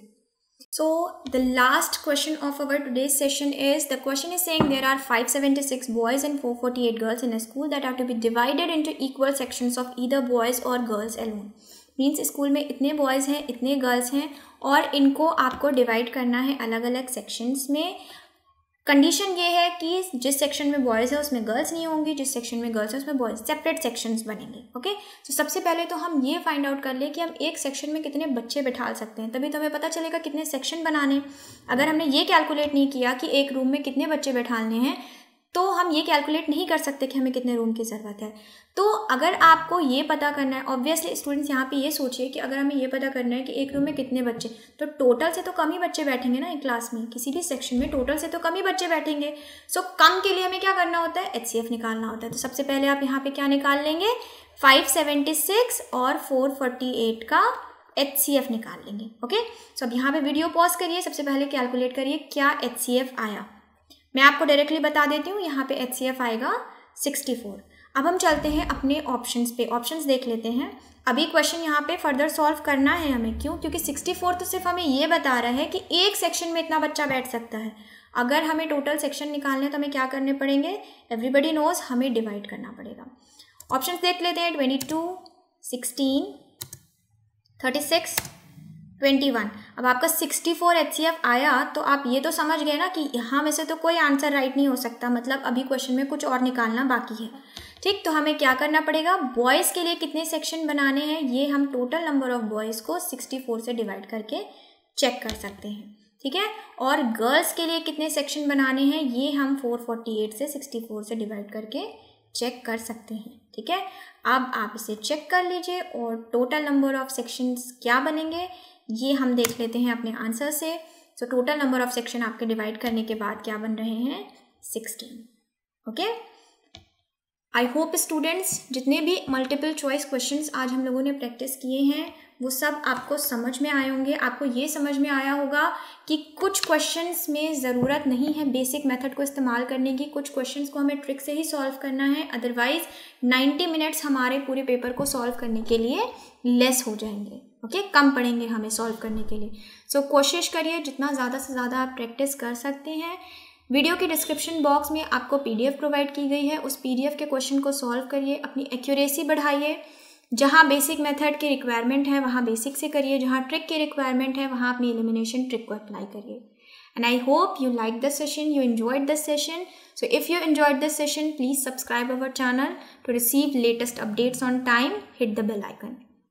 So the last question of our today's session is the question is saying there are 576 boys and 448 girls in a school that are to be divided into equal sections of either boys or girls alone. means school mein itne boys hain itne girls hain aur inko aapko divide karna hai alag alag sections mein condition ये है कि जिस section में boys है उसमें girls नहीं होंगी जिस सेक्शन में गर्ल्स है उसमें बॉयज़ सेपरेट सेक्शंस बनेंगे ओके तो सबसे पहले तो हम ये फाइंड आउट कर लें कि हम एक सेक्शन में कितने बच्चे बैठा सकते हैं तभी तो हमें पता चलेगा कितने सेक्शन बनाने अगर हमने ये कैलकुलेट नहीं किया कि एक रूम में कितने बच्चे बैठाने हैं तो हम ये कैलकुलेट नहीं कर सकते कि हमें कितने रूम की ज़रूरत है तो अगर आपको ये पता करना है ऑब्वियसली स्टूडेंट्स यहाँ पे ये सोचिए कि अगर हमें ये पता करना है कि एक रूम में कितने बच्चे तो टोटल से तो कम ही बच्चे बैठेंगे ना एक क्लास में किसी भी सेक्शन में टोटल से तो कम ही बच्चे बैठेंगे सो so, कम के लिए हमें क्या करना होता है एच निकालना होता है तो सबसे पहले आप यहाँ पर क्या निकाल लेंगे फाइव और फोर का एच सी एफ़ निकाल लेंगे ओके सो so, अब यहाँ पे वीडियो पॉज करिए सबसे पहले कैलकुलेट करिए क्या एच सी एफ़ आया मैं आपको डायरेक्टली बता देती हूँ यहाँ पे एच आएगा 64 अब हम चलते हैं अपने ऑप्शंस पे ऑप्शंस देख लेते हैं अभी क्वेश्चन यहाँ पे फर्दर सॉल्व करना है हमें क्यों क्योंकि 64 तो सिर्फ हमें ये बता रहा है कि एक सेक्शन में इतना बच्चा बैठ सकता है अगर हमें टोटल सेक्शन निकालने हैं तो हमें क्या करने पड़ेंगे एवरीबडी नोज हमें डिवाइड करना पड़ेगा ऑप्शन देख लेते हैं twenty two sixteen thirty six twenty one अब आपका sixty four H C F आया तो आप ये तो समझ गए ना कि यहाँ में से तो कोई आंसर राइट नहीं हो सकता मतलब अभी क्वेश्चन में कुछ और निकालना बाकी है ठीक तो हमें क्या करना पड़ेगा बॉयज़ के लिए कितने सेक्शन बनाने हैं ये हम टोटल नंबर ऑफ बॉयज़ को सिक्सटी फोर से डिवाइड करके चेक कर सकते हैं ठीक है और गर्ल्स के लिए कितने सेक्शन बनाने हैं ये हम फोर फोर्टी एट से सिक्सटी फोर से डिवाइड करके चेक कर सकते हैं ठीक है अब आप इसे चेक कर लीजिए और टोटल नंबर ऑफ सेक्शंस क्या बनेंगे ये हम देख लेते हैं अपने आंसर से so total number of section आपके डिवाइड करने के बाद क्या बन रहे हैं sixteen okay I hope students जितने भी मल्टीपल चॉइस क्वेश्चन आज हम लोगों ने प्रैक्टिस किए हैं वो सब आपको समझ में आए होंगे आपको ये समझ में आया होगा कि कुछ क्वेश्चंस में ज़रूरत नहीं है बेसिक मेथड को इस्तेमाल करने की कुछ क्वेश्चंस को हमें ट्रिक से ही सॉल्व करना है अदरवाइज़ 90 मिनट्स हमारे पूरे पेपर को सॉल्व करने के लिए लेस हो जाएंगे ओके okay? कम पड़ेंगे हमें सॉल्व करने के लिए सो so, कोशिश करिए जितना ज़्यादा से ज़्यादा आप प्रैक्टिस कर सकते हैं वीडियो के डिस्क्रिप्शन बॉक्स में आपको पीडीएफ प्रोवाइड की गई है उस पीडीएफ के क्वेश्चन को सॉल्व करिए अपनी एक्यूरेसी बढ़ाइए जहाँ बेसिक मेथड की रिक्वायरमेंट है वहाँ बेसिक से करिए जहाँ ट्रिक की रिक्वायरमेंट है वहाँ अपनी एलिमिनेशन ट्रिक को अप्लाई करिए and I hope you like this session you enjoyed this session so if you enjoyed this session please subscribe our channel to receive latest updates on time hit the bell icon